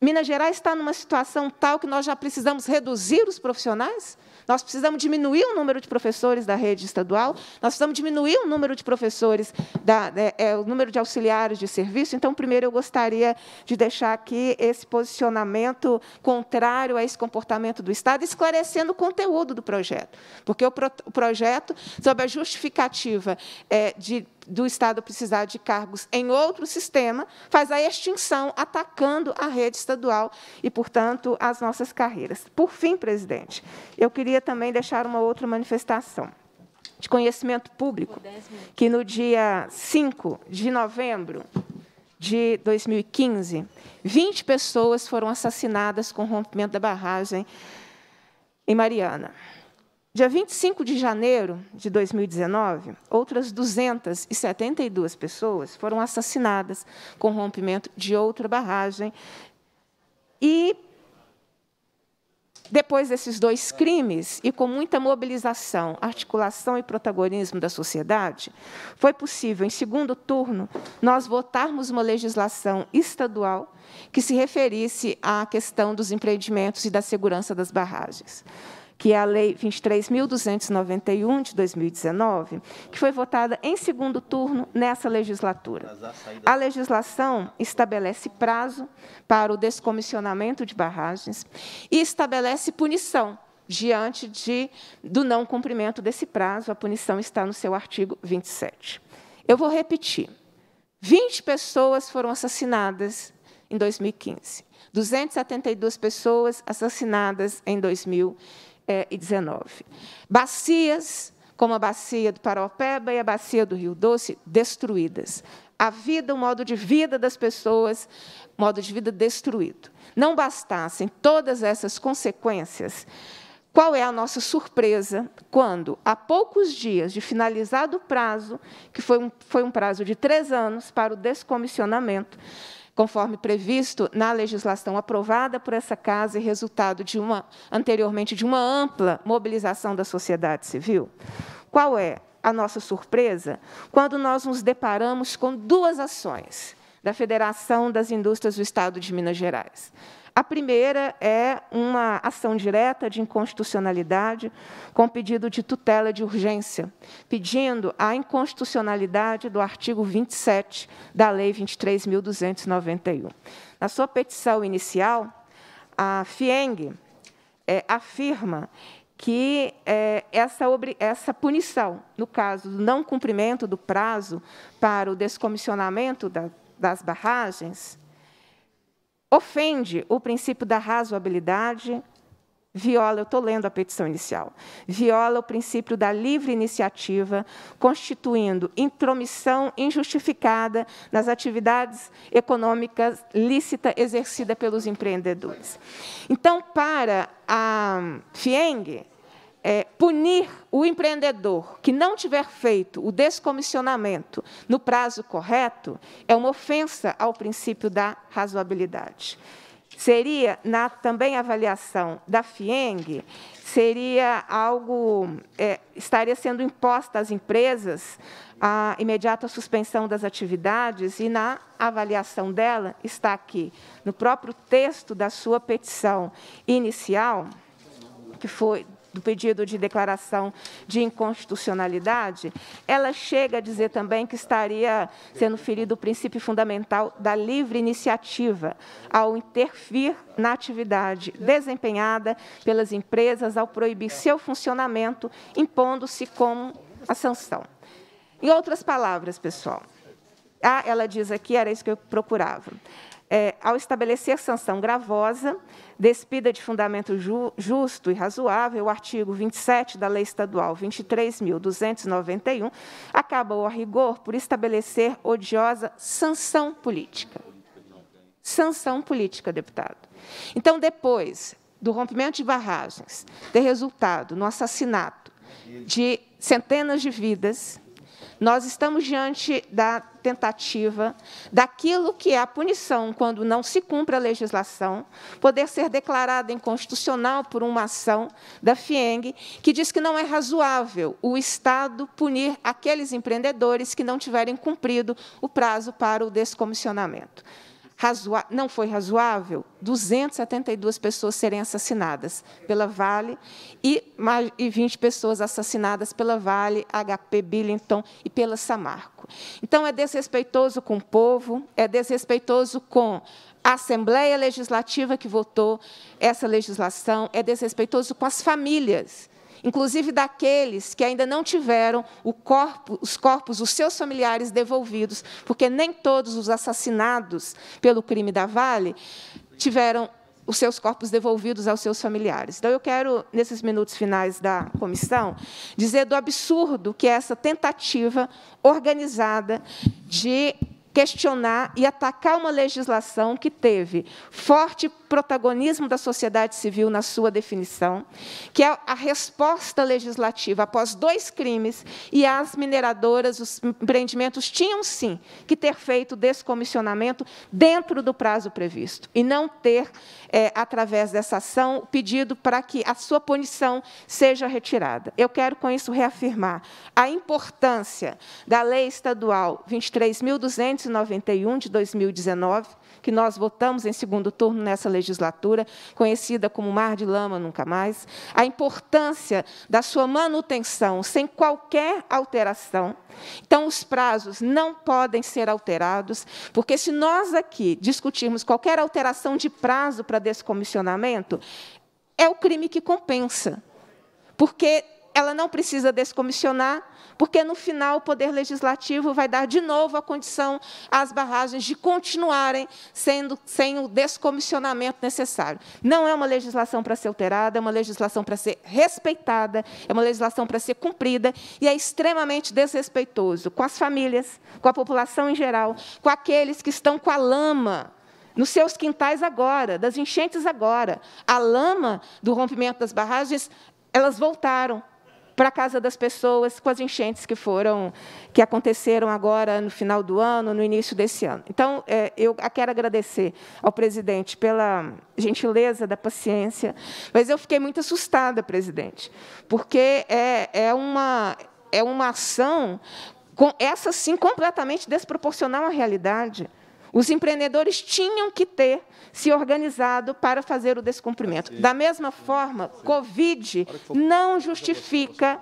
Speaker 6: Minas Gerais está numa situação tal que nós já precisamos reduzir os profissionais? Nós precisamos diminuir o número de professores da rede estadual, nós precisamos diminuir o número de professores, da, é, é, o número de auxiliares de serviço. Então, primeiro, eu gostaria de deixar aqui esse posicionamento contrário a esse comportamento do Estado, esclarecendo o conteúdo do projeto. Porque o, pro, o projeto, sob a justificativa é, de do Estado precisar de cargos em outro sistema, faz a extinção atacando a rede estadual e, portanto, as nossas carreiras. Por fim, presidente, eu queria também deixar uma outra manifestação de conhecimento público, que no dia 5 de novembro de 2015, 20 pessoas foram assassinadas com o rompimento da barragem em Mariana. Dia 25 de janeiro de 2019, outras 272 pessoas foram assassinadas com rompimento de outra barragem. E, depois desses dois crimes, e com muita mobilização, articulação e protagonismo da sociedade, foi possível, em segundo turno, nós votarmos uma legislação estadual que se referisse à questão dos empreendimentos e da segurança das barragens que é a Lei 23.291 de 2019, que foi votada em segundo turno nessa legislatura. A legislação estabelece prazo para o descomissionamento de barragens e estabelece punição diante de, do não cumprimento desse prazo. A punição está no seu artigo 27. Eu vou repetir. 20 pessoas foram assassinadas em 2015. 272 pessoas assassinadas em 2015 é, e 19. Bacias, como a bacia do Paropeba e a bacia do Rio Doce, destruídas. A vida, o modo de vida das pessoas, modo de vida destruído. Não bastassem todas essas consequências, qual é a nossa surpresa quando, a poucos dias de finalizado o prazo, que foi um, foi um prazo de três anos para o descomissionamento, conforme previsto na legislação aprovada por essa casa e resultado de uma anteriormente de uma ampla mobilização da sociedade civil? Qual é a nossa surpresa quando nós nos deparamos com duas ações da Federação das Indústrias do Estado de Minas Gerais? A primeira é uma ação direta de inconstitucionalidade com pedido de tutela de urgência, pedindo a inconstitucionalidade do artigo 27 da Lei 23.291. Na sua petição inicial, a FIENG é, afirma que é, essa, essa punição, no caso do não cumprimento do prazo para o descomissionamento da, das barragens, ofende o princípio da razoabilidade, viola, eu estou lendo a petição inicial, viola o princípio da livre iniciativa, constituindo intromissão injustificada nas atividades econômicas lícita exercida pelos empreendedores. Então, para a FIENG, é, punir o empreendedor que não tiver feito o descomissionamento no prazo correto é uma ofensa ao princípio da razoabilidade. Seria, na também avaliação da FIENG, seria algo, é, estaria sendo imposta às empresas a imediata suspensão das atividades e na avaliação dela está aqui, no próprio texto da sua petição inicial, que foi do pedido de declaração de inconstitucionalidade, ela chega a dizer também que estaria sendo ferido o princípio fundamental da livre iniciativa ao interferir na atividade desempenhada pelas empresas ao proibir seu funcionamento, impondo-se como a sanção. Em outras palavras, pessoal, ah, ela diz aqui, era isso que eu procurava é, ao estabelecer sanção gravosa, despida de fundamento ju, justo e razoável, o artigo 27 da Lei Estadual 23.291 acabou, a rigor, por estabelecer odiosa sanção política. Sanção política, deputado. Então, depois do rompimento de barragens, ter resultado no assassinato de centenas de vidas, nós estamos diante da tentativa daquilo que é a punição quando não se cumpre a legislação, poder ser declarada inconstitucional por uma ação da FIENG, que diz que não é razoável o Estado punir aqueles empreendedores que não tiverem cumprido o prazo para o descomissionamento razoa não foi razoável 272 pessoas serem assassinadas pela Vale e, e 20 pessoas assassinadas pela Vale, HP Billington e pela Samarco. Então, é desrespeitoso com o povo, é desrespeitoso com a Assembleia Legislativa que votou essa legislação, é desrespeitoso com as famílias inclusive daqueles que ainda não tiveram corpo, os corpos os seus familiares devolvidos, porque nem todos os assassinados pelo crime da Vale tiveram os seus corpos devolvidos aos seus familiares. Então, eu quero, nesses minutos finais da comissão, dizer do absurdo que é essa tentativa organizada de questionar e atacar uma legislação que teve forte protagonismo da sociedade civil na sua definição, que é a resposta legislativa após dois crimes, e as mineradoras, os empreendimentos tinham sim que ter feito descomissionamento dentro do prazo previsto, e não ter, é, através dessa ação, pedido para que a sua punição seja retirada. Eu quero, com isso, reafirmar a importância da Lei Estadual 23.291, de 2019, que nós votamos em segundo turno nessa legislatura, conhecida como Mar de Lama Nunca Mais, a importância da sua manutenção sem qualquer alteração. Então, os prazos não podem ser alterados, porque se nós aqui discutirmos qualquer alteração de prazo para descomissionamento, é o crime que compensa. Porque ela não precisa descomissionar, porque no final o Poder Legislativo vai dar de novo a condição às barragens de continuarem sendo, sem o descomissionamento necessário. Não é uma legislação para ser alterada, é uma legislação para ser respeitada, é uma legislação para ser cumprida, e é extremamente desrespeitoso com as famílias, com a população em geral, com aqueles que estão com a lama nos seus quintais agora, das enchentes agora. A lama do rompimento das barragens, elas voltaram, para a casa das pessoas com as enchentes que foram que aconteceram agora no final do ano, no início desse ano. Então, é, eu quero agradecer ao presidente pela gentileza da paciência, mas eu fiquei muito assustada, presidente, porque é, é uma é uma ação com essa sim completamente desproporcional à realidade. Os empreendedores tinham que ter se organizado para fazer o descumprimento. Da mesma forma, Covid não justifica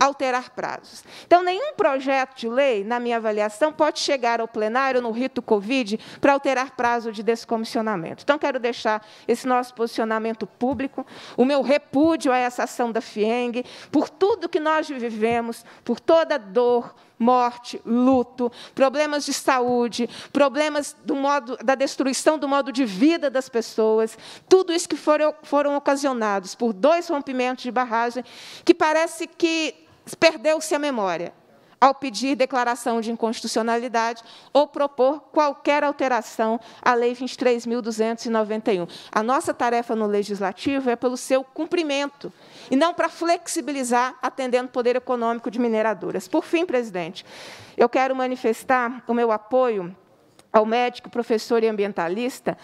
Speaker 6: alterar prazos. Então, nenhum projeto de lei, na minha avaliação, pode chegar ao plenário no rito Covid para alterar prazo de descomissionamento. Então, quero deixar esse nosso posicionamento público, o meu repúdio a essa ação da FIENG, por tudo que nós vivemos, por toda a dor, morte, luto, problemas de saúde, problemas do modo, da destruição do modo de vida das pessoas, tudo isso que foram, foram ocasionados por dois rompimentos de barragem que parece que perdeu-se a memória ao pedir declaração de inconstitucionalidade ou propor qualquer alteração à Lei 23.291. A nossa tarefa no Legislativo é pelo seu cumprimento, e não para flexibilizar atendendo o poder econômico de mineradoras. Por fim, presidente, eu quero manifestar o meu apoio ao médico, professor e ambientalista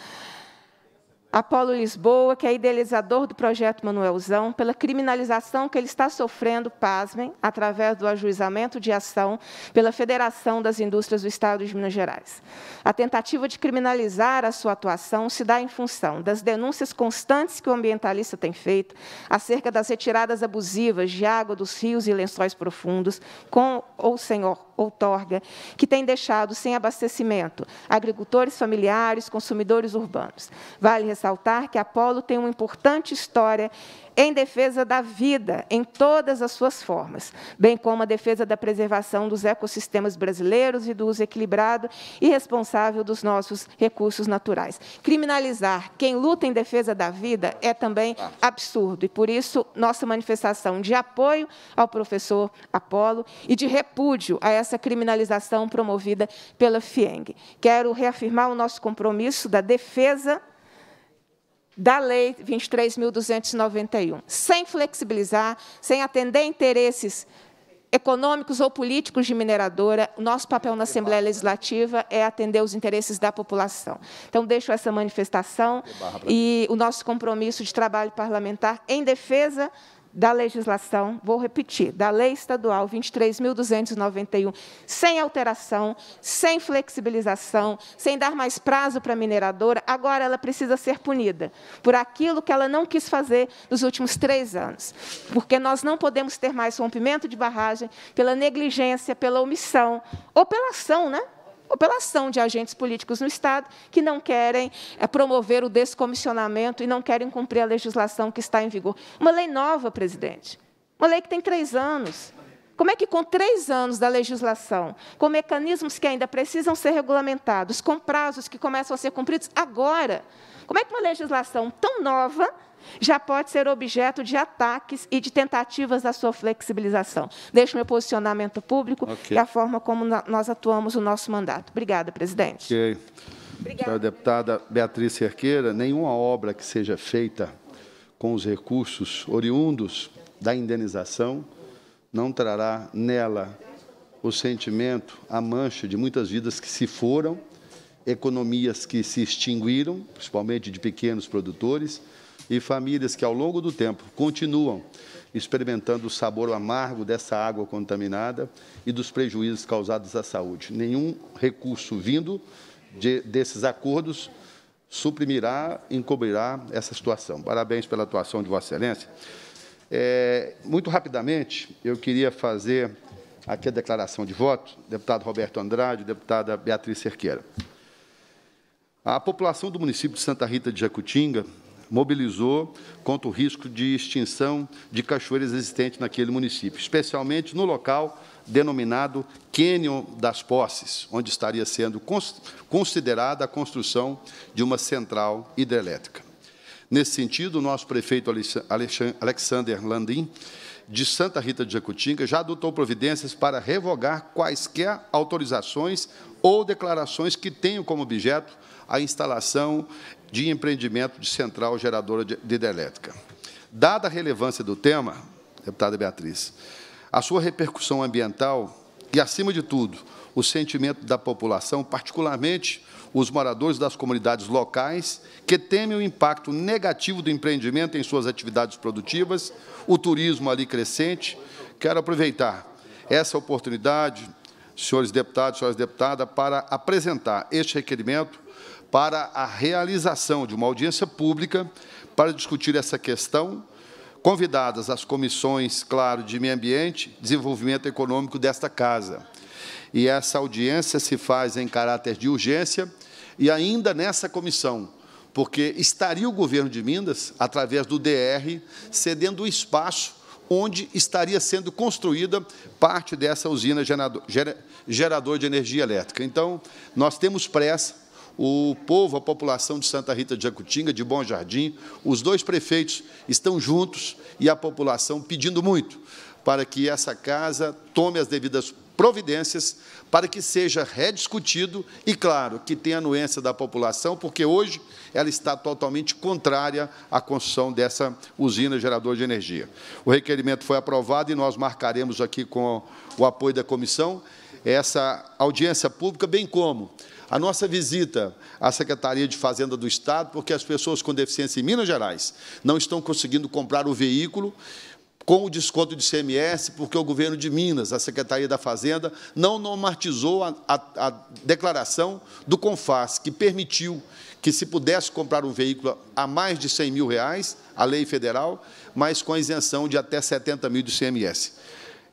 Speaker 6: Apolo Lisboa, que é idealizador do projeto Manuelzão, pela criminalização que ele está sofrendo, pasmem, através do ajuizamento de ação pela Federação das Indústrias do Estado de Minas Gerais. A tentativa de criminalizar a sua atuação se dá em função das denúncias constantes que o ambientalista tem feito acerca das retiradas abusivas de água dos rios e lençóis profundos, com ou sem outorga, que tem deixado sem abastecimento agricultores familiares, consumidores urbanos. Vale ressaltar que Apolo tem uma importante história em defesa da vida em todas as suas formas, bem como a defesa da preservação dos ecossistemas brasileiros e do uso equilibrado e responsável dos nossos recursos naturais. Criminalizar quem luta em defesa da vida é também absurdo e por isso nossa manifestação de apoio ao professor Apolo e de repúdio a essa criminalização promovida pela FIENG. Quero reafirmar o nosso compromisso da defesa da Lei 23.291, sem flexibilizar, sem atender interesses econômicos ou políticos de mineradora, o nosso papel na Assembleia Legislativa é atender os interesses da população. Então, deixo essa manifestação e o nosso compromisso de trabalho parlamentar em defesa da legislação, vou repetir, da Lei Estadual 23.291, sem alteração, sem flexibilização, sem dar mais prazo para a mineradora, agora ela precisa ser punida por aquilo que ela não quis fazer nos últimos três anos. Porque nós não podemos ter mais rompimento de barragem pela negligência, pela omissão ou pela ação, né? ou pela ação de agentes políticos no Estado que não querem eh, promover o descomissionamento e não querem cumprir a legislação que está em vigor. Uma lei nova, presidente. Uma lei que tem três anos. Como é que, com três anos da legislação, com mecanismos que ainda precisam ser regulamentados, com prazos que começam a ser cumpridos agora, como é que uma legislação tão nova já pode ser objeto de ataques e de tentativas da sua flexibilização. Deixo meu posicionamento público okay. e a forma como nós atuamos o nosso mandato. Obrigada, presidente.
Speaker 2: Ok. Obrigada. Senhora deputada Beatriz Cerqueira, nenhuma obra que seja feita com os recursos oriundos da indenização não trará nela o sentimento, a mancha de muitas vidas que se foram, economias que se extinguiram, principalmente de pequenos produtores, e famílias que, ao longo do tempo, continuam experimentando o sabor amargo dessa água contaminada e dos prejuízos causados à saúde. Nenhum recurso vindo de, desses acordos suprimirá, encobrirá essa situação. Parabéns pela atuação de Vossa Excelência. É, muito rapidamente, eu queria fazer aqui a declaração de voto, deputado Roberto Andrade, deputada Beatriz Cerqueira. A população do município de Santa Rita de Jacutinga mobilizou contra o risco de extinção de cachoeiras existentes naquele município, especialmente no local denominado Cânion das Posses, onde estaria sendo considerada a construção de uma central hidrelétrica. Nesse sentido, o nosso prefeito Alexander Landim, de Santa Rita de Jacutinga, já adotou providências para revogar quaisquer autorizações ou declarações que tenham como objeto a instalação de empreendimento de central geradora de hidrelétrica. Dada a relevância do tema, deputada Beatriz, a sua repercussão ambiental e, acima de tudo, o sentimento da população, particularmente os moradores das comunidades locais, que temem o impacto negativo do empreendimento em suas atividades produtivas, o turismo ali crescente. Quero aproveitar essa oportunidade, senhores deputados, senhoras deputadas, para apresentar este requerimento para a realização de uma audiência pública para discutir essa questão, convidadas as comissões, claro, de Meio Ambiente, Desenvolvimento Econômico desta Casa. E essa audiência se faz em caráter de urgência e ainda nessa comissão, porque estaria o governo de Minas, através do DR, cedendo o espaço onde estaria sendo construída parte dessa usina gerador de energia elétrica. Então, nós temos pressa, o povo, a população de Santa Rita de Jacutinga, de Bom Jardim, os dois prefeitos estão juntos e a população pedindo muito para que essa casa tome as devidas providências para que seja rediscutido e, claro, que tenha anuência da população, porque hoje ela está totalmente contrária à construção dessa usina geradora de energia. O requerimento foi aprovado e nós marcaremos aqui com o apoio da comissão essa audiência pública, bem como a nossa visita à Secretaria de Fazenda do Estado, porque as pessoas com deficiência em Minas Gerais não estão conseguindo comprar o veículo com o desconto de CMS, porque o governo de Minas, a Secretaria da Fazenda, não normatizou a, a, a, declaração do CONFAS, que permitiu que se pudesse comprar um veículo a mais de 100 mil reais, a lei federal, mas com isenção de até 70 mil do CMS.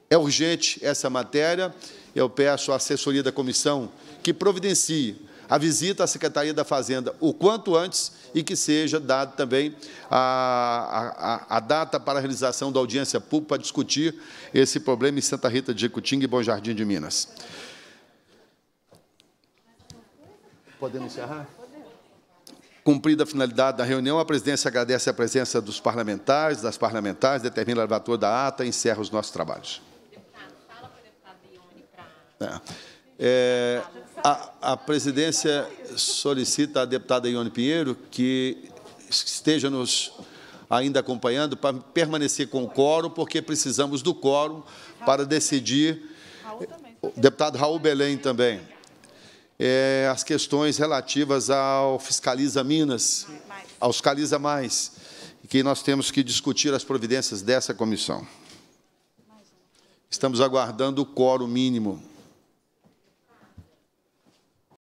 Speaker 2: É urgente essa matéria eu peço à assessoria da comissão que providencie a visita à Secretaria da Fazenda o quanto antes e que seja dada também a, a, a, data para a realização da audiência pública para discutir esse problema em Santa Rita de Jecutinga e Bom Jardim de Minas. Podemos encerrar? Cumprida a finalidade da reunião, a presidência agradece a presença dos parlamentares, das parlamentares, determina a levatura da ata e encerra os nossos trabalhos. É. é, a, a, presidência solicita à deputada Ione Pinheiro que esteja nos ainda acompanhando para permanecer com o quórum, porque precisamos do quórum para decidir. O deputado Raul Belém também. É, as questões relativas ao Fiscaliza Minas, ao Fiscaliza Mais, que nós temos que discutir as providências dessa comissão. Estamos aguardando o quórum mínimo.